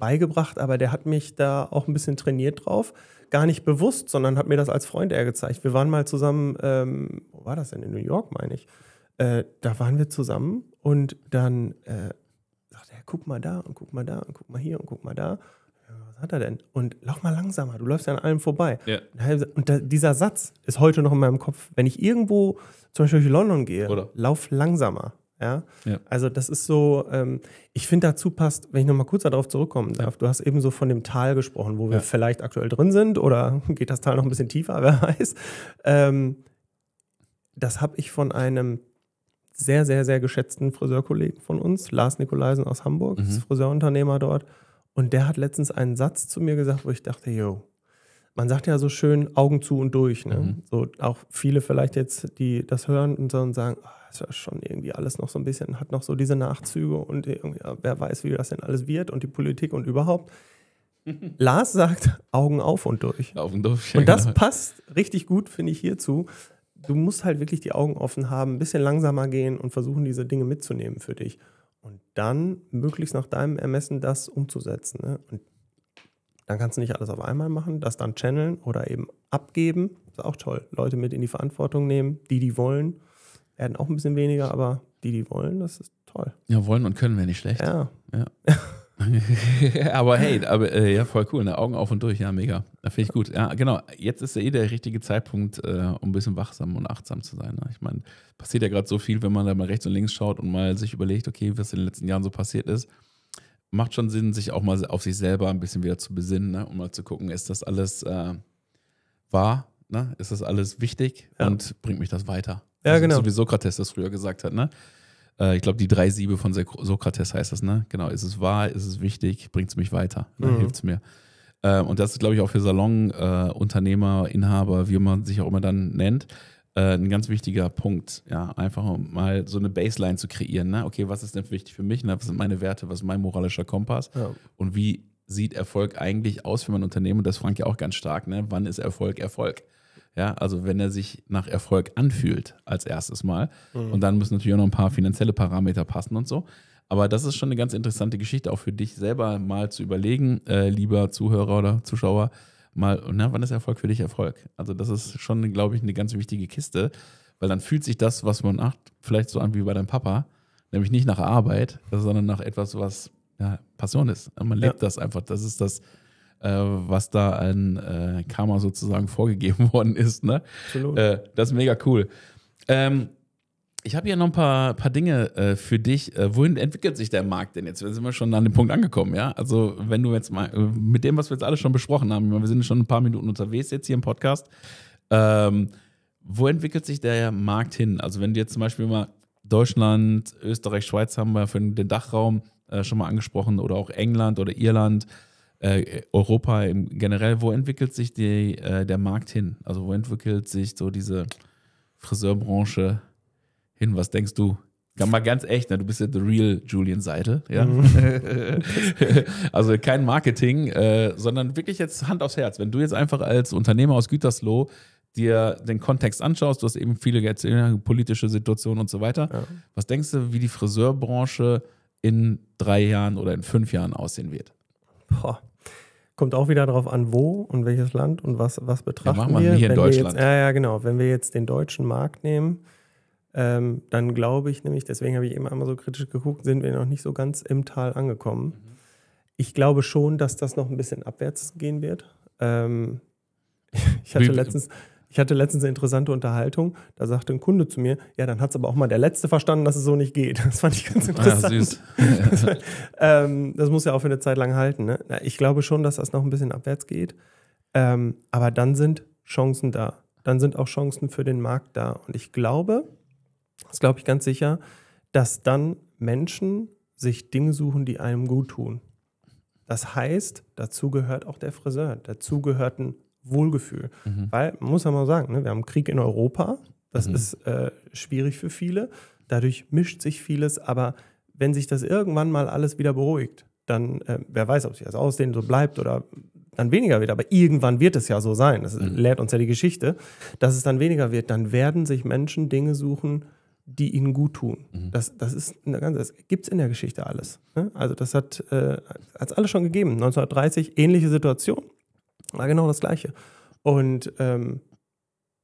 beigebracht, aber der hat mich da auch ein bisschen trainiert drauf. Gar nicht bewusst, sondern hat mir das als Freund eher gezeigt. Wir waren mal zusammen, ähm, wo war das denn? In New York, meine ich. Äh, da waren wir zusammen und dann äh, sagt er, guck mal da und guck mal da und guck mal hier und guck mal da. was hat er denn? Und lauf mal langsamer, du läufst ja an allem vorbei. Ja. Und da, dieser Satz ist heute noch in meinem Kopf. Wenn ich irgendwo, zum Beispiel durch London gehe, Oder? lauf langsamer. Ja? ja. Also das ist so, ähm, ich finde dazu passt, wenn ich nochmal kurz darauf zurückkommen darf, ja. du hast eben so von dem Tal gesprochen, wo wir ja. vielleicht aktuell drin sind oder [LAUGHS] geht das Tal noch ein bisschen tiefer, [LAUGHS] wer weiß. Ähm, das habe ich von einem sehr, sehr, sehr geschätzten Friseurkollegen von uns, Lars Nikolaisen aus Hamburg, mhm. ist Friseurunternehmer dort. Und der hat letztens einen Satz zu mir gesagt, wo ich dachte, yo, man sagt ja so schön Augen zu und durch. Ne? Mhm. So auch viele vielleicht jetzt, die das hören und sagen, oh, das ist schon irgendwie alles noch so ein bisschen, hat noch so diese Nachzüge und wer weiß, wie das denn alles wird und die Politik und überhaupt. [LAUGHS] Lars sagt Augen auf und durch. Auf und durch. Ja, und das genau. passt richtig gut, finde ich, hierzu. Du musst halt wirklich die Augen offen haben, ein bisschen langsamer gehen und versuchen, diese Dinge mitzunehmen für dich. Und dann möglichst nach deinem Ermessen das umzusetzen. Ne? Und dann kannst du nicht alles auf einmal machen, das dann channeln oder eben abgeben. Ist auch toll. Leute mit in die Verantwortung nehmen, die, die wollen, werden auch ein bisschen weniger, aber die, die wollen, das ist toll. Ja, wollen und können wir nicht schlecht. Ja. ja. [LAUGHS] aber hey, aber äh, ja, voll cool. Ne? Augen auf und durch, ja, mega. Finde ich gut. Ja, genau. Jetzt ist ja eh der richtige Zeitpunkt, äh, um ein bisschen wachsam und achtsam zu sein. Ne? Ich meine, passiert ja gerade so viel, wenn man da mal rechts und links schaut und mal sich überlegt, okay, was in den letzten Jahren so passiert ist macht schon Sinn, sich auch mal auf sich selber ein bisschen wieder zu besinnen, ne? um mal zu gucken, ist das alles äh, wahr? Ne? Ist das alles wichtig ja. und bringt mich das weiter? Ja, also, genau. So wie Sokrates das früher gesagt hat. Ne? Äh, ich glaube, die drei Siebe von Sokrates heißt das. Ne? Genau, ist es wahr, ist es wichtig, bringt es mich weiter, ne? Mhm. hilft es mir. Äh, und das ist, glaube ich, auch für Salonunternehmer, äh, Inhaber, wie man sich auch immer dann nennt, äh, ein ganz wichtiger Punkt, ja, einfach mal so eine Baseline zu kreieren. Ne? Okay, was ist denn wichtig für mich? Ne? Was sind meine Werte? Was ist mein moralischer Kompass? Ja. Und wie sieht Erfolg eigentlich aus für mein Unternehmen? Und das Frank ja auch ganz stark, ne? wann ist Erfolg Erfolg? Ja, also wenn er sich nach Erfolg anfühlt als erstes Mal. Mhm. Und dann müssen natürlich auch noch ein paar finanzielle Parameter passen und so. Aber das ist schon eine ganz interessante Geschichte, auch für dich selber mal zu überlegen, äh, lieber Zuhörer oder Zuschauer mal, na, wann ist Erfolg für dich Erfolg? Also das ist schon, glaube ich, eine ganz wichtige Kiste, weil dann fühlt sich das, was man macht, vielleicht so an wie bei deinem Papa, nämlich nicht nach Arbeit, sondern nach etwas, was ja, Passion ist. Und man lebt ja. das einfach. Das ist das, äh, was da an äh, Karma sozusagen vorgegeben [LAUGHS] worden ist. Ne? Absolut. Äh, das ist mega cool. Ähm, ich habe hier noch ein paar, paar Dinge äh, für dich. Äh, wohin entwickelt sich der Markt denn jetzt? Wir sind wir schon an dem Punkt angekommen, ja? Also, wenn du jetzt mal äh, mit dem, was wir jetzt alles schon besprochen haben, wir sind schon ein paar Minuten unterwegs jetzt hier im Podcast. Ähm, wo entwickelt sich der Markt hin? Also, wenn du jetzt zum Beispiel mal Deutschland, Österreich, Schweiz haben wir für den Dachraum äh, schon mal angesprochen oder auch England oder Irland, äh, Europa generell, wo entwickelt sich die, der Markt hin? Also, wo entwickelt sich so diese Friseurbranche hin? hin? Was denkst du? Mal ganz echt, ne? du bist ja the real Julian Seite. Ja? Mhm. [LAUGHS] also kein Marketing, äh, sondern wirklich jetzt Hand aufs Herz. Wenn du jetzt einfach als Unternehmer aus Gütersloh dir den Kontext anschaust, du hast eben viele erzählt, politische Situationen und so weiter. Ja. Was denkst du, wie die Friseurbranche in drei Jahren oder in fünf Jahren aussehen wird? Boah. Kommt auch wieder darauf an, wo und welches Land und was, was betrachten ja, machen wir. Hier wenn in Deutschland. Jetzt, ja, ja, genau. Wenn wir jetzt den deutschen Markt nehmen, ähm, dann glaube ich nämlich, deswegen habe ich immer einmal so kritisch geguckt, sind wir noch nicht so ganz im Tal angekommen. Mhm. Ich glaube schon, dass das noch ein bisschen abwärts gehen wird. Ähm, [LAUGHS] ich hatte letztens. Ich hatte letztens eine interessante Unterhaltung, da sagte ein Kunde zu mir, ja, dann hat es aber auch mal der Letzte verstanden, dass es so nicht geht. [LAUGHS] Das fand ich ganz ah, interessant. Ja, das, [LAUGHS] ähm, das, muss ja auch für eine Zeit lang halten. Ne? Ich glaube schon, dass das noch ein bisschen abwärts geht. Ähm, aber dann sind Chancen da. Dann sind auch Chancen für den Markt da. Und ich glaube, das glaube ich ganz sicher, dass dann Menschen sich Dinge suchen, die einem gut tun. Das heißt, dazu gehört auch der Friseur, dazu gehört ein Wohlgefühl. Mhm. Weil, man muss ja mal sagen, ne, wir haben Krieg in Europa, das mhm. ist äh, schwierig für viele, dadurch mischt sich vieles, aber wenn sich das irgendwann mal alles wieder beruhigt, dann, äh, wer weiß, ob sich das Aussehen so bleibt oder dann weniger wird, aber irgendwann wird es ja so sein, das mhm. lehrt uns ja die Geschichte, dass es dann weniger wird, dann werden sich Menschen Dinge suchen, die ihnen gut tun. Mhm. Das, das ist eine ganze, das gibt es in der Geschichte alles. Ne? Also das hat äh, alles schon gegeben. 1930 ähnliche Situation, war genau das gleiche. Und ähm,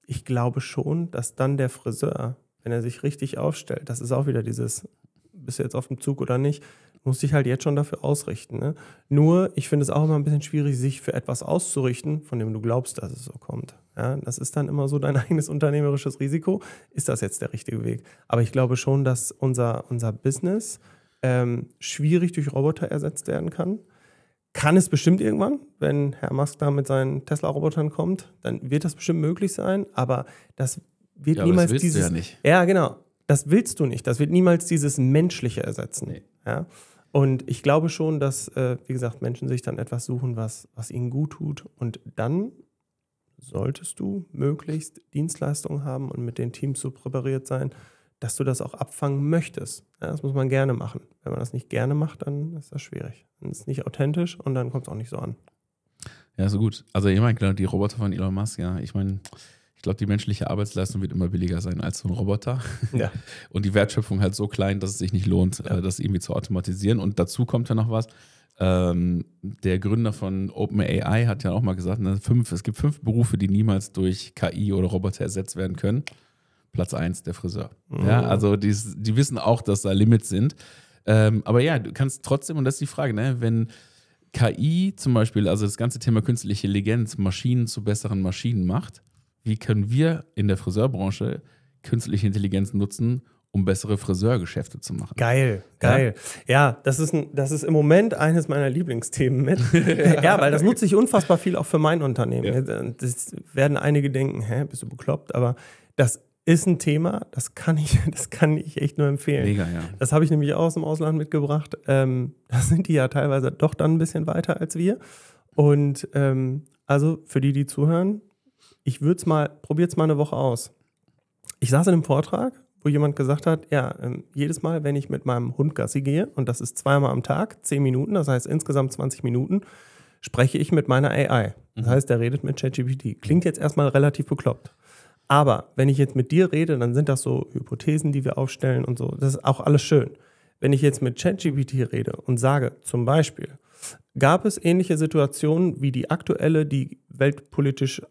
ich glaube schon, dass dann der Friseur, wenn er sich richtig aufstellt, das ist auch wieder dieses, bist du jetzt auf dem Zug oder nicht, muss dich halt jetzt schon dafür ausrichten. Ne? Nur, ich finde es auch immer ein bisschen schwierig, sich für etwas auszurichten, von dem du glaubst, dass es so kommt. Ja, das ist dann immer so dein [LAUGHS] eigenes unternehmerisches Risiko. Ist das jetzt der richtige Weg? Aber ich glaube schon, dass unser, unser Business ähm, schwierig durch Roboter ersetzt werden kann. Kann es bestimmt irgendwann, wenn Herr Musk da mit seinen Tesla-Robotern kommt, dann wird das bestimmt möglich sein, aber das wird ja, niemals das dieses. Du ja, nicht. ja, genau das willst du nicht. Das wird niemals dieses Menschliche ersetzen. Nee. Ja? Und ich glaube schon, dass, äh, wie gesagt, Menschen sich dann etwas suchen, was, was ihnen gut tut. Und dann solltest du möglichst Dienstleistungen haben und mit den Teams so präpariert sein, dass du das auch abfangen möchtest. Ja, das muss man gerne machen. Wenn man das nicht gerne macht, dann ist das schwierig. Dann ist es nicht authentisch und dann kommt es auch nicht so an. Ja, so gut. Also ich meine, die Roboter von Elon Musk, ja, ich meine, ich glaube, die menschliche Arbeitsleistung wird immer billiger sein als so ein Roboter. Ja. [LAUGHS] Und die Wertschöpfung halt so klein, dass es sich nicht lohnt, ja. Äh, das irgendwie zu automatisieren. Und dazu kommt ja noch was. Ähm, der Gründer von OpenAI hat ja auch mal gesagt, ne, fünf, es gibt fünf Berufe, die niemals durch KI oder Roboter ersetzt werden können. Platz eins, der Friseur. Mhm. Ja, also die, die, wissen auch, dass da Limits sind. Ähm, aber ja, du kannst trotzdem, und das ist die Frage, ne, wenn KI zum Beispiel, also das ganze Thema künstliche Intelligenz, Maschinen zu besseren Maschinen macht, wie können wir in der Friseurbranche künstliche Intelligenz nutzen, um bessere Friseurgeschäfte zu machen. Geil, geil. Ja, ja das, ist ein, das ist im Moment eines meiner Lieblingsthemen mit. [LAUGHS] ja, weil das nutze ich unfassbar viel auch für mein Unternehmen. Ja. Das werden einige denken, hä, bist du bekloppt? Aber das ist ein Thema, das kann ich, [LAUGHS] das kann ich echt nur empfehlen. Mega, ja. Das habe ich nämlich auch aus dem Ausland mitgebracht. Ähm, da sind die ja teilweise doch dann ein bisschen weiter als wir. Und ähm, also für die, die zuhören, ich würde es mal, probiert es mal eine Woche aus. Ich saß in einem Vortrag, wo jemand gesagt hat, ja, ähm, jedes Mal, wenn ich mit meinem Hund Gassi gehe, und das ist zweimal am Tag, zehn Minuten, das heißt insgesamt 20 Minuten, spreche ich mit meiner AI. Das mhm. heißt, der redet mit ChatGPT. Klingt jetzt erstmal relativ bekloppt. Aber wenn ich jetzt mit dir rede, dann sind das so Hypothesen, die wir aufstellen und so. Das ist auch alles schön. Wenn ich jetzt mit ChatGPT rede und sage, zum Beispiel, gab es ähnliche Situationen wie die aktuelle, die weltpolitisch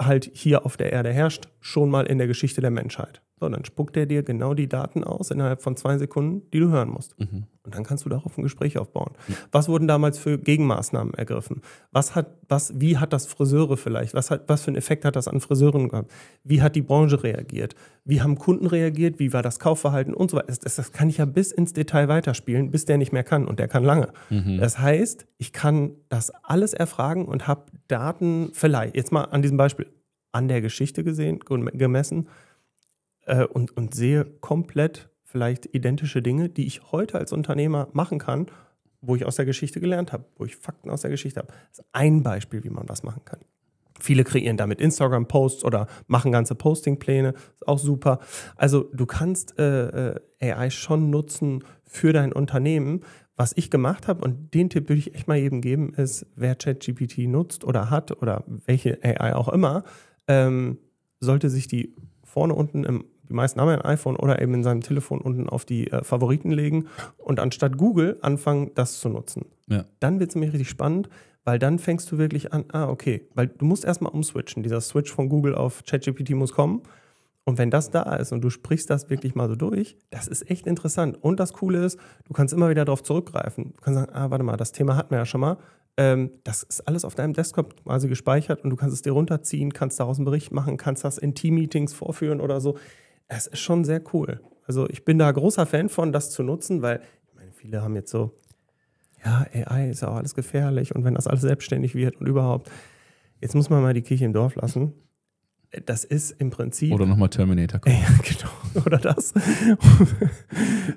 halt hier auf der Erde herrscht, schon mal in der Geschichte der Menschheit. So, dann spuckt er dir genau die Daten aus innerhalb von zwei Sekunden, die du hören musst. Mhm. Und dann kannst du darauf ein Gespräch aufbauen. Mhm. Was wurden damals für Gegenmaßnahmen ergriffen? Was hat, was, wie hat das Friseure vielleicht? Was, hat, was für einen Effekt hat das an Friseuren gehabt? Wie hat die Branche reagiert? Wie haben Kunden reagiert? Wie war das Kaufverhalten und so weiter? Das, das, kann ich ja bis ins Detail weiterspielen, bis der nicht mehr kann. Und der kann lange. Mhm. Das heißt, ich kann das alles erfragen und habe Daten vielleicht, jetzt mal an diesem Beispiel, an der Geschichte gesehen, gemessen, äh, und, und sehe komplett vielleicht identische Dinge, die ich heute als Unternehmer machen kann, wo ich aus der Geschichte gelernt habe, wo ich Fakten aus der Geschichte habe. Das ist ein Beispiel, wie man was machen kann. Viele kreieren damit Instagram-Posts oder machen ganze Posting-Pläne. Ist auch super. Also du kannst äh, äh AI schon nutzen für dein Unternehmen. Was ich gemacht habe, und den Tipp würde ich echt mal jedem geben, ist, wer ChatGPT nutzt oder hat oder welche AI auch immer, ähm, sollte sich die vorne unten im die meisten haben ja ein iPhone oder eben in seinem Telefon unten auf die äh, Favoriten legen und anstatt Google anfangen, das zu nutzen. Ja. Dann wird es nämlich richtig spannend, weil dann fängst du wirklich an, ah, okay, weil du musst erstmal umswitchen. Dieser Switch von Google auf ChatGPT muss kommen. Und wenn das da ist und du sprichst das wirklich mal so durch, das ist echt interessant. Und das Coole ist, du kannst immer wieder darauf zurückgreifen. Du kannst sagen, ah, warte mal, das Thema hatten wir ja schon mal. Ähm, das ist alles auf deinem Desktop quasi gespeichert und du kannst es dir runterziehen, kannst daraus einen Bericht machen, kannst das in Team-Meetings vorführen oder so. Es ist schon sehr cool. Also ich bin da großer Fan von, das zu nutzen, weil ich meine, viele haben jetzt so, ja, AI ist ja auch alles gefährlich und wenn das alles selbstständig wird und überhaupt. Jetzt muss man mal die Kirche im Dorf lassen. Das ist im Prinzip. Oder nochmal Terminator Kommen. [LAUGHS] Ja, genau. Oder das. [LAUGHS]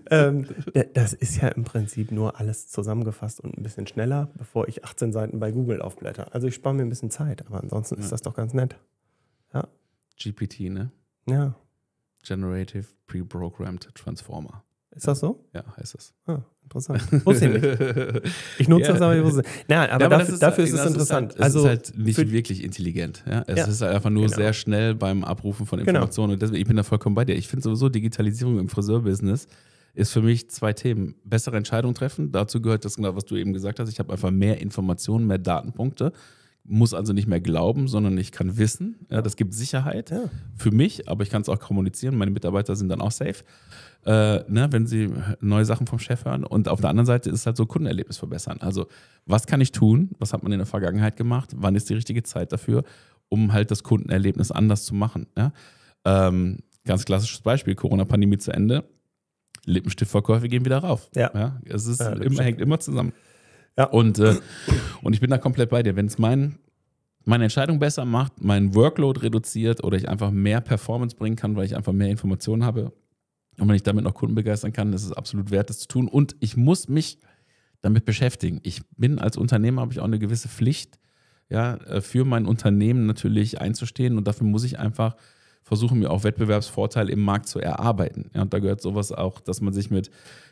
Ähm, das ist ja im Prinzip nur alles zusammengefasst und ein bisschen schneller, bevor ich 18 Seiten bei Google aufblätter. Also ich spare mir ein bisschen Zeit, aber ansonsten ja. ist das doch ganz nett. Ja. GPT, ne? Ja. Generative Pre-Programmed Transformer. Ist das so? Ja, heißt es. Ah, interessant. Wusste ich nicht. [LAUGHS] Ich nutze ja. das aber ich wusste nicht. Nein, aber, ja, aber dafür, ist, dafür ist es interessant. Ist halt, also, es ist also halt nicht wirklich intelligent. Ja? Es ist halt einfach nur genau. sehr schnell beim Abrufen von genau. Informationen. Genau. Und deswegen, ich bin da vollkommen bei dir. Ich finde sowieso Digitalisierung im Friseurbusiness ist für mich zwei Themen. Bessere Entscheidungen treffen, dazu gehört das genau, was du eben gesagt hast. Ich habe einfach mehr Informationen, mehr Datenpunkte muss also nicht mehr glauben, sondern ich kann wissen. Ja, das gibt Sicherheit ja. für mich, aber ich kann es auch kommunizieren. Meine Mitarbeiter sind dann auch safe, äh, ne, wenn sie neue Sachen vom Chef hören. Und auf der anderen Seite ist es halt so Kundenerlebnis verbessern. Also was kann ich tun? Was hat man in der Vergangenheit gemacht? Wann ist die richtige Zeit dafür, um halt das Kundenerlebnis anders zu machen? Ja? Ähm, ganz klassisches Beispiel: Corona-Pandemie zu Ende. Lippenstiftverkäufe gehen wieder rauf. Ja. ja es ist, immer, hängt immer zusammen. Ja. Und, äh, und ich bin da komplett bei dir. Wenn es mein, meine Entscheidung besser macht, meinen Workload reduziert oder ich einfach mehr Performance bringen kann, weil ich einfach mehr Informationen habe und wenn ich damit noch Kunden begeistern kann, ist es absolut wert, das zu tun. Und ich muss mich damit beschäftigen. Ich bin als Unternehmer, habe ich auch eine gewisse Pflicht, ja, äh, für mein Unternehmen natürlich einzustehen und dafür muss ich einfach versuchen wir auch Wettbewerbsvorteile im Markt zu erarbeiten. Ja, und da gehört sowas auch, dass man sich mit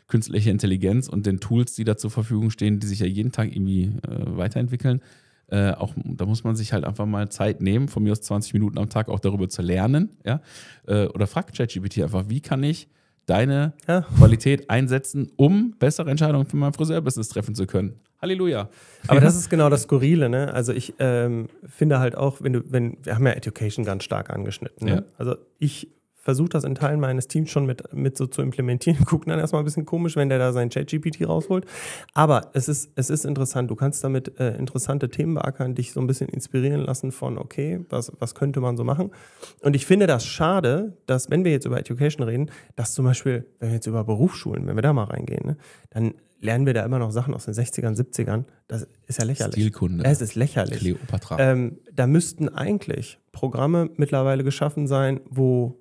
künstlicher Intelligenz und den Tools, die da zur Verfügung stehen, die sich ja jeden Tag irgendwie äh, weiterentwickeln, äh, auch da muss man sich halt einfach mal Zeit nehmen, von mir aus 20 Minuten am Tag auch darüber zu lernen. Ja? Äh, oder fragt ChatGPT einfach, wie kann ich deine ja. Qualität einsetzen, um bessere Entscheidungen für mein Friseurbusiness treffen zu können. Halleluja. Aber das ist genau das Skurrile, ne? Also ich ähm, finde halt auch, wenn du, wenn, wir haben ja Education ganz stark angeschnitten. Ne? Ja. Also ich versuche das in Teilen meines Teams schon mit, mit so zu implementieren. [LAUGHS] Gucken dann erstmal ein bisschen komisch, wenn der da sein ChatGPT rausholt. Aber es ist, es ist interessant. Du kannst damit äh, interessante Themen beackern, dich so ein bisschen inspirieren lassen von, okay, was, was könnte man so machen? Und ich finde das schade, dass, wenn wir jetzt über Education reden, dass zum Beispiel, wenn wir jetzt über Berufsschulen, wenn wir da mal reingehen, ne, dann lernen wir da immer noch Sachen aus den 60ern, 70ern. Das ist ja lächerlich. Stilkunde. Es ist lächerlich. Kleopatra. Ähm, da müssten eigentlich Programme mittlerweile geschaffen sein, wo,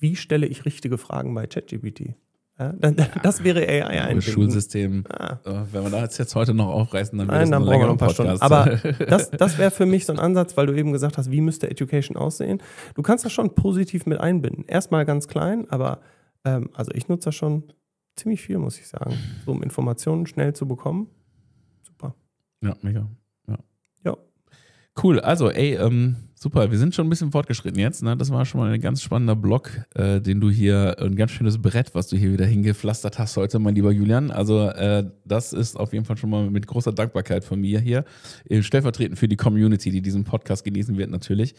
wie stelle ich richtige Fragen bei ChatGPT? Ja, das wäre AI ein ja, Schulsystem. Ja. Ah. Äh, wenn wir das jetzt heute noch aufreißen, dann wäre es ein längerer Podcast. Stunden. Aber [LAUGHS] das, das wäre für mich so ein Ansatz, weil du eben gesagt hast, wie müsste Education aussehen. Du kannst das schon positiv mit einbinden. Erstmal ganz klein, aber ähm, also ich nutze das schon ziemlich viel, muss ich sagen. So, um Informationen schnell zu bekommen. Super. Ja, mega. Ja. ja. Cool. Also, ey, ähm, super. Wir sind schon ein bisschen fortgeschritten jetzt. Ne? Das war schon mal ein ganz spannender Blog, äh, den du hier, ein ganz schönes Brett, was du hier wieder hingepflastert hast heute, mein lieber Julian. Also, äh, das ist auf jeden Fall schon mal mit großer Dankbarkeit von mir hier. Äh, stellvertretend für die Community, die diesen Podcast genießen wird, natürlich.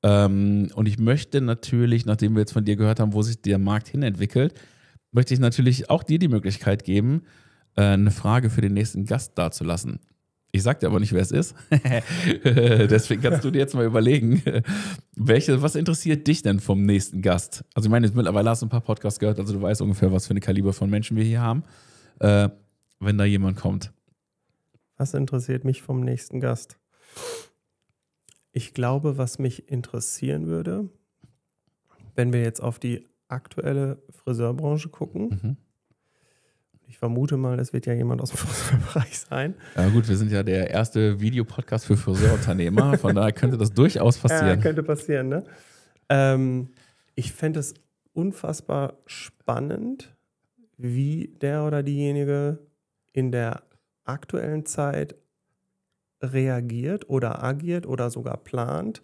Ähm, und ich möchte natürlich, nachdem wir jetzt von dir gehört haben, wo sich der Markt hinentwickelt, möchte ich natürlich auch dir die Möglichkeit geben, äh, eine Frage für den nächsten Gast dazulassen. Ich sag dir aber nicht, wer es ist. [LAUGHS] Deswegen kannst du dir jetzt mal überlegen, welche, was interessiert dich denn vom nächsten Gast? Also ich meine, jetzt mittlerweile hast du ein paar Podcasts gehört, also du weißt ungefähr, was für eine Kaliber von Menschen wir hier haben, äh, wenn da jemand kommt. Was interessiert mich vom nächsten Gast? Ich glaube, was mich interessieren würde, wenn wir jetzt auf die aktuelle Friseurbranche gucken. Mhm. Ich vermute mal, es wird ja jemand aus dem [LAUGHS] Friseurbereich sein. Ja gut, wir sind ja der erste Videopodcast für Friseurunternehmer, von daher könnte das durchaus [LAUGHS] passieren. Ja, könnte passieren, ne? Ähm, ich fände es unfassbar spannend, wie der oder diejenige in der aktuellen Zeit reagiert oder agiert oder sogar plant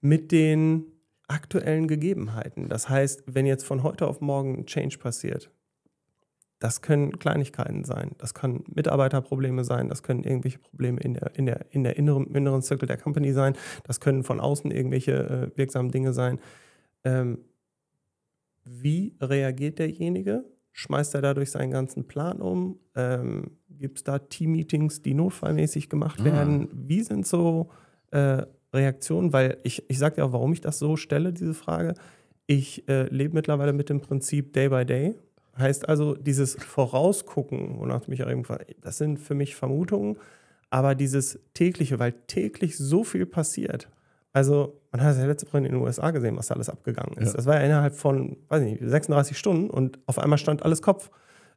mit den aktuellen Gegebenheiten. Das heißt, wenn jetzt von heute auf morgen ein Change passiert, das können Kleinigkeiten sein, das können Mitarbeiterprobleme sein, das können irgendwelche Probleme in der, in der, in der inneren, inneren Circle der Company sein, das können von außen irgendwelche äh, wirksamen Dinge sein. Ähm, wie reagiert derjenige? Schmeißt er dadurch seinen ganzen Plan um? Ähm, Gibt es da Team-Meetings, die notfallmäßig gemacht ah. werden? Ah. Wie sind so äh, Reaktion, weil ich, ich sage ja auch, warum ich das so stelle, diese Frage. Ich äh, lebe mittlerweile mit dem Prinzip Day by Day. Heißt also, dieses Vorausgucken, wonach mich auch eben das sind für mich Vermutungen, aber dieses tägliche, weil täglich so viel passiert. Also, man hat es ja letzte Woche in den USA gesehen, was da alles abgegangen ist. Ja. Das war ja innerhalb von, weiß nicht, 36 Stunden und auf einmal stand alles Kopf.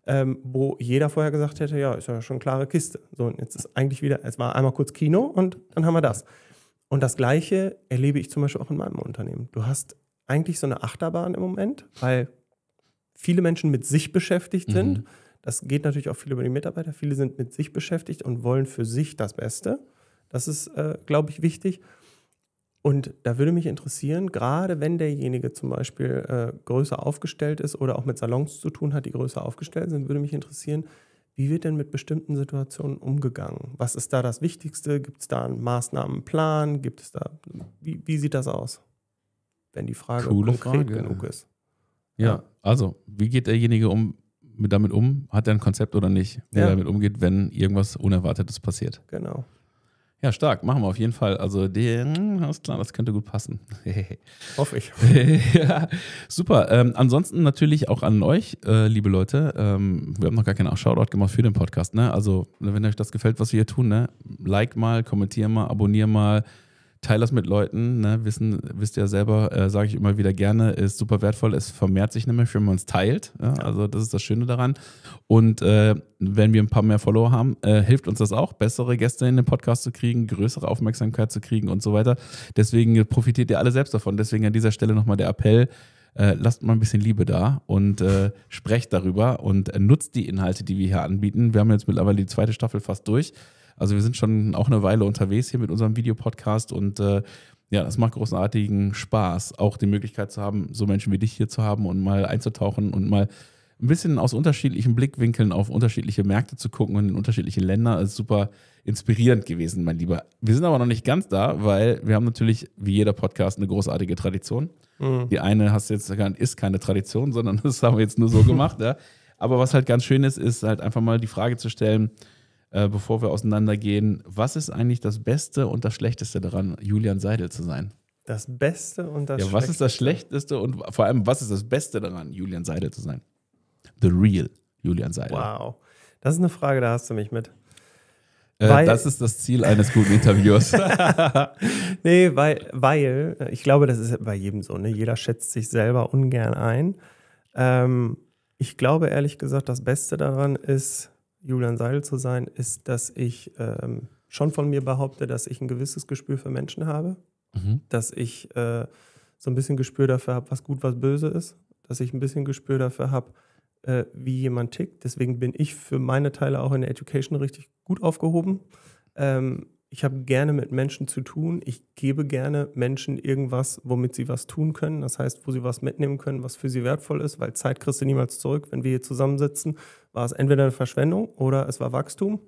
Ähm, wo jeder vorher gesagt hätte, ja, ist ja schon eine klare Kiste. So, und jetzt ist eigentlich wieder, es war einmal kurz Kino und dann haben wir das. Und das Gleiche erlebe ich zum Beispiel auch in meinem Unternehmen. Du hast eigentlich so eine Achterbahn im Moment, weil viele Menschen mit sich beschäftigt mhm. sind. Mhm. Das geht natürlich auch viel über die Mitarbeiter. Viele sind mit sich beschäftigt und wollen für sich das Beste. Das ist, äh, glaube ich, wichtig. Und da würde mich interessieren, gerade wenn derjenige zum Beispiel äh, größer aufgestellt ist oder auch mit Salons zu tun hat, die größer aufgestellt sind, würde mich interessieren, wie wird denn mit bestimmten Situationen umgegangen? Was ist da das Wichtigste? Gibt es da einen Maßnahmenplan? Gibt es da, wie, wie sieht das aus? Wenn die Frage Coole konkret Frage. genug ist. Ja, ja, also, wie geht derjenige um, damit um? Hat er ein Konzept oder nicht, wie ja. er damit umgeht, wenn irgendwas Unerwartetes passiert? Genau. Ja, stark. Machen wir auf jeden Fall. Also, den, alles klar, das könnte gut passen. [LAUGHS] Hoffe ich. [LAUGHS] ja, super. Ähm, ansonsten natürlich auch an euch, äh, liebe Leute. Ähm, wir haben noch gar keinen Shoutout gemacht für den Podcast. Ne? Also, wenn euch das gefällt, was wir hier tun, ne? like mal, kommentier mal, abonnier mal, teile das mit Leuten, ne? Wissen, wisst ihr ja selber, äh, sage ich immer wieder gerne, ist super wertvoll. Es vermehrt sich nämlich, wenn man es teilt. Ja? Also das ist das Schöne daran. Und äh, wenn wir ein paar mehr Follower haben, äh, hilft uns das auch, bessere Gäste in den Podcast zu kriegen, größere Aufmerksamkeit zu kriegen und so weiter. Deswegen profitiert ihr alle selbst davon. Deswegen an dieser Stelle nochmal der Appell. Äh, lasst mal ein bisschen Liebe da und äh, sprecht darüber und äh, nutzt die Inhalte, die wir hier anbieten. Wir haben jetzt mittlerweile die zweite Staffel fast durch. Also wir sind schon auch eine Weile unterwegs hier mit unserem Videopodcast und äh, ja, das macht großartigen Spaß, auch die Möglichkeit zu haben, so Menschen wie dich hier zu haben und mal einzutauchen und mal ein bisschen aus unterschiedlichen Blickwinkeln auf unterschiedliche Märkte zu gucken und in unterschiedliche Länder. Das ist super inspirierend gewesen, mein Lieber. Wir sind aber noch nicht ganz da, weil wir haben natürlich wie jeder Podcast eine großartige Tradition. Mhm. Die eine hast jetzt ist keine Tradition, sondern [LAUGHS] das haben wir jetzt nur so gemacht. ja. Aber was halt ganz schön ist, ist halt einfach mal die Frage zu stellen, äh, bevor wir auseinandergehen, was ist eigentlich das Beste und das Schlechteste daran, Julian Seidel zu sein? Das Beste und das Schlechteste. Ja, was ist das Schlechteste und vor allem, was ist das Beste daran, Julian Seidel zu sein? The real Julian Seidel. Wow. Das ist eine Frage, da hast du mich mit. Äh, weil, das ist das Ziel eines guten Interviews. [LAUGHS] nee, weil, weil, ich glaube, das ist bei jedem so. Ne? Jeder schätzt sich selber ungern ein. Ähm, ich glaube ehrlich gesagt, das Beste daran ist, Julian Seidel zu sein, ist, dass ich ähm, schon von mir behaupte, dass ich ein gewisses Gespür für Menschen habe, mhm. dass ich äh, so ein bisschen Gespür dafür habe, was gut, was böse ist, dass ich ein bisschen Gespür dafür habe, äh, wie jemand tickt. Deswegen bin ich für meine Teile auch in der Education richtig gut aufgehoben. Ähm, ich habe gerne mit Menschen zu tun. Ich gebe gerne Menschen irgendwas, womit sie was tun können. Das heißt, wo sie was mitnehmen können, was für sie wertvoll ist, weil Zeit kriegst du niemals zurück. Wenn wir hier zusammensitzen war es entweder eine Verschwendung oder es war Wachstum.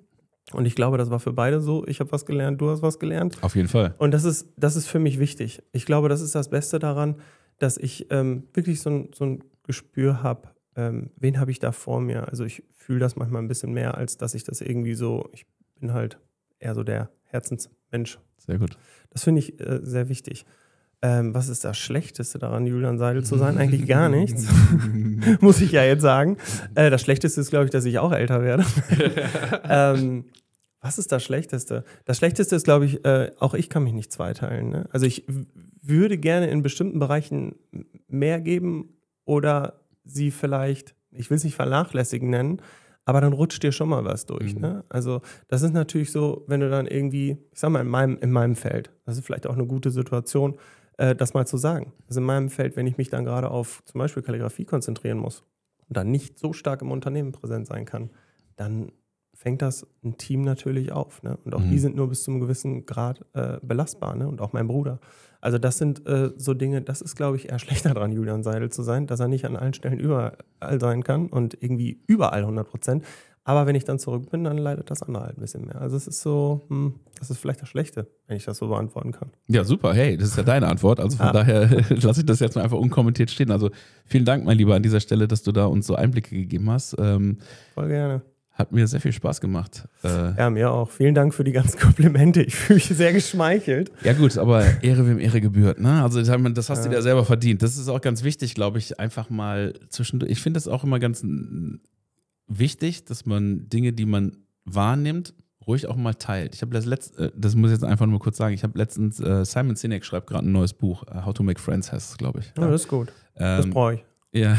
Und ich glaube, das war für beide so. Ich habe was gelernt, du hast was gelernt. Auf jeden Fall. Und das ist, das ist für mich wichtig. Ich glaube, das ist das Beste daran, dass ich ähm, wirklich so ein, so ein Gespür habe, ähm, wen habe ich da vor mir. Also ich fühle das manchmal ein bisschen mehr, als dass ich das irgendwie so, ich bin halt eher so der Herzensmensch. Sehr gut. Das finde ich äh, sehr wichtig. Ähm, was ist das Schlechteste daran, Julian Seidel zu sein? Eigentlich [LAUGHS] gar nichts, [LAUGHS] muss ich ja jetzt sagen. Äh, das Schlechteste ist, glaube ich, dass ich auch älter werde. [LAUGHS] ähm, was ist das Schlechteste? Das Schlechteste ist, glaube ich, äh, auch ich kann mich nicht zweiteilen. Ne? Also ich würde gerne in bestimmten Bereichen mehr geben oder sie vielleicht, ich will es nicht vernachlässigen nennen, aber dann rutscht dir schon mal was durch. Mhm. Ne? Also das ist natürlich so, wenn du dann irgendwie, ich sag mal, in meinem, in meinem Feld, das ist vielleicht auch eine gute Situation, äh, das mal zu sagen. Also in meinem Feld, wenn ich mich dann gerade auf zum Beispiel Kalligrafie konzentrieren muss und dann nicht so stark im Unternehmen präsent sein kann, dann fängt das ein Team natürlich auf. Ne? Und auch mhm. die sind nur bis zu einem gewissen Grad äh, belastbar. Ne? Und auch mein Bruder. Also das sind äh, so Dinge, das ist, glaube ich, eher [LAUGHS] schlechter dran, Julian Seidel zu sein, dass er nicht an allen Stellen überall sein kann und irgendwie überall 100 Prozent. Aber wenn ich dann zurück bin, dann leidet das andere halt ein bisschen mehr. Also es ist so, hm, das ist vielleicht das Schlechte, wenn ich das so beantworten kann. Ja, super. Hey, das ist ja deine Antwort. Also von ja. daher [LAUGHS] lasse ich das jetzt mal einfach unkommentiert stehen. Also vielen Dank, mein Lieber, an dieser Stelle, dass du da uns so Einblicke gegeben hast. Ähm, Voll gerne. Hat mir sehr viel Spaß gemacht. Äh, ja, mir auch. Vielen Dank für die ganzen [LAUGHS] Komplimente. Ich fühle mich sehr geschmeichelt. Ja, gut, aber Ehre wem Ehre gebührt. Ne? Also, das hast ja. du dir selber verdient. Das ist auch ganz wichtig, glaube ich, einfach mal zwischendurch. Ich finde das auch immer ganz wichtig, dass man Dinge, die man wahrnimmt, ruhig auch mal teilt. Ich habe das letzte, äh, das muss ich jetzt einfach nur kurz sagen, ich habe letztens, äh, Simon Sinek schreibt gerade ein neues Buch, äh, How to Make Friends heißt es, glaube ich. Ja, das ist gut. Ähm, das brauche ich. Ja, [LAUGHS]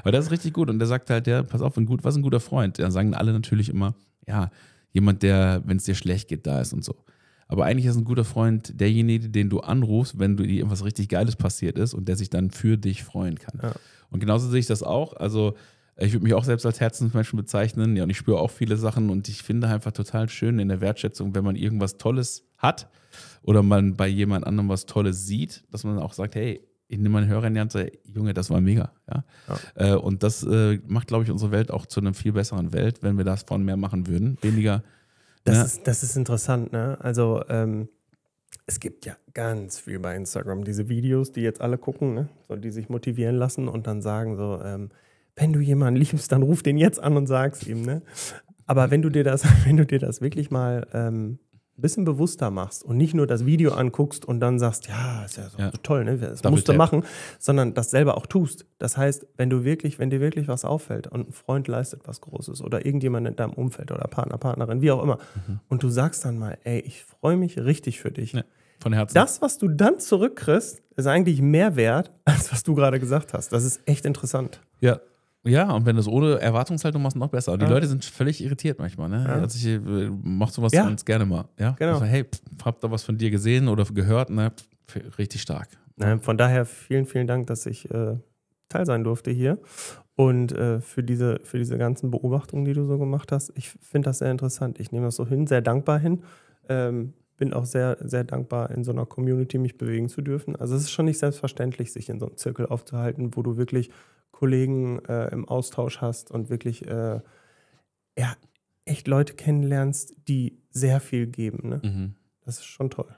aber das ist richtig gut. Und der sagt halt, ja, pass auf, ein gut, was ein guter Freund. Dann sagen alle natürlich immer, ja, jemand, der, wenn es dir schlecht geht, da ist und so. Aber eigentlich ist ein guter Freund derjenige, den du anrufst, wenn du dir irgendwas richtig Geiles passiert ist und der sich dann für dich freuen kann. Ja. Und genauso sehe ich das auch. Also ich würde mich auch selbst als Herzensmenschen bezeichnen. Ja, und ich spüre auch viele Sachen und ich finde einfach total schön in der Wertschätzung, wenn man irgendwas Tolles hat oder man bei jemand anderem was Tolles sieht, dass man auch sagt, hey, ich nehme meinen Hörer in die Hand und sage, Junge, das war mega. Ja? ja. Äh, und das äh, macht, glaube ich, unsere Welt auch zu einer viel besseren Welt, wenn wir das von mehr machen würden. Weniger. Das, ne? ist, das ist interessant, ne? Also, ähm, es gibt ja ganz viel bei Instagram, diese Videos, die jetzt alle gucken, ne? So, die sich motivieren lassen und dann sagen so, ähm, wenn du jemanden liebst, dann ruf den jetzt an und sag's ihm. Ne? Aber wenn du dir das, [LAUGHS] wenn du dir das wirklich mal ähm, ein bisschen bewusster machst und nicht nur das Video anguckst und dann sagst, ja, ist ja so, ja. so toll, ne? das Double musst du machen, sondern das selber auch tust. Das heißt, wenn du wirklich, wenn dir wirklich was auffällt und ein Freund leistet was Großes oder irgendjemand in deinem Umfeld oder Partner, Partnerin, wie auch immer, mhm. und du sagst dann mal, ey, ich freue mich richtig für dich. Ja. Von Herzen. Das, was du dann zurückkriegst, ist eigentlich mehr wert, [LAUGHS] als was du gerade gesagt hast. Das ist echt interessant. Ja, ja, und wenn du es ohne Erwartungshaltung machst, noch besser. Die Leute sind völlig irritiert manchmal. Ne? Ja. Also ich äh, mache sowas ja. ganz gerne mal. Ja? Genau. Also, hey, pff, hab da was von dir gesehen oder gehört. Ne? Pff, richtig stark. Nein, von daher vielen, vielen Dank, dass ich äh, teil sein durfte hier und äh, für, diese, für diese ganzen Beobachtungen, die du so gemacht hast. Ich finde das sehr interessant. Ich nehme das so hin, sehr dankbar hin. Ähm, bin auch sehr, sehr dankbar, in so einer Community mich bewegen zu dürfen. Also es ist schon nicht selbstverständlich, sich in so einem Zirkel aufzuhalten, wo du wirklich Kollegen äh, im Austausch hast und wirklich äh, ja, echt Leute kennenlernst, die sehr viel geben. Ne? Mhm. Das ist schon toll.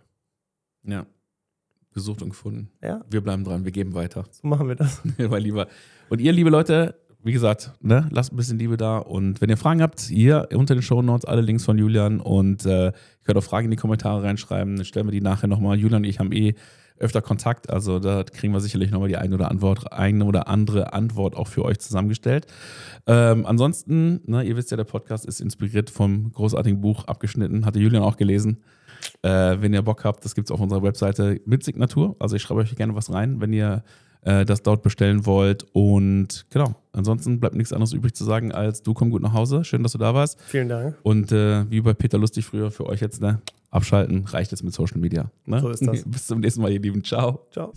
Ja. Gesucht und gefunden. Ja. Wir bleiben dran, wir geben weiter. So machen wir das. Weil [LAUGHS] lieber. Und ihr, liebe Leute, wie gesagt, ne, lasst ein bisschen Liebe da. Und wenn ihr Fragen habt, hier unter den Show Notes alle Links von Julian. Und äh, ihr könnt auch Fragen in die Kommentare reinschreiben. Dann stellen wir die nachher nochmal. Julian und ich haben eh öfter Kontakt. Also da kriegen wir sicherlich nochmal die eine oder, Antwort, eine oder andere Antwort auch für euch zusammengestellt. Ähm, ansonsten, ne, ihr wisst ja, der Podcast ist inspiriert vom großartigen Buch abgeschnitten. Hatte Julian auch gelesen. Äh, wenn ihr Bock habt, das gibt es auf unserer Webseite mit Signatur. Also ich schreibe euch gerne was rein, wenn ihr äh, das dort bestellen wollt. Und genau, ansonsten bleibt nichts anderes übrig zu sagen, als du komm gut nach Hause. Schön, dass du da warst. Vielen Dank. Und äh, wie bei Peter Lustig früher für euch jetzt, ne? Abschalten reicht jetzt mit Social Media. Ne? So ist das. [LAUGHS] Bis zum nächsten Mal, ihr Lieben. Ciao. Ciao.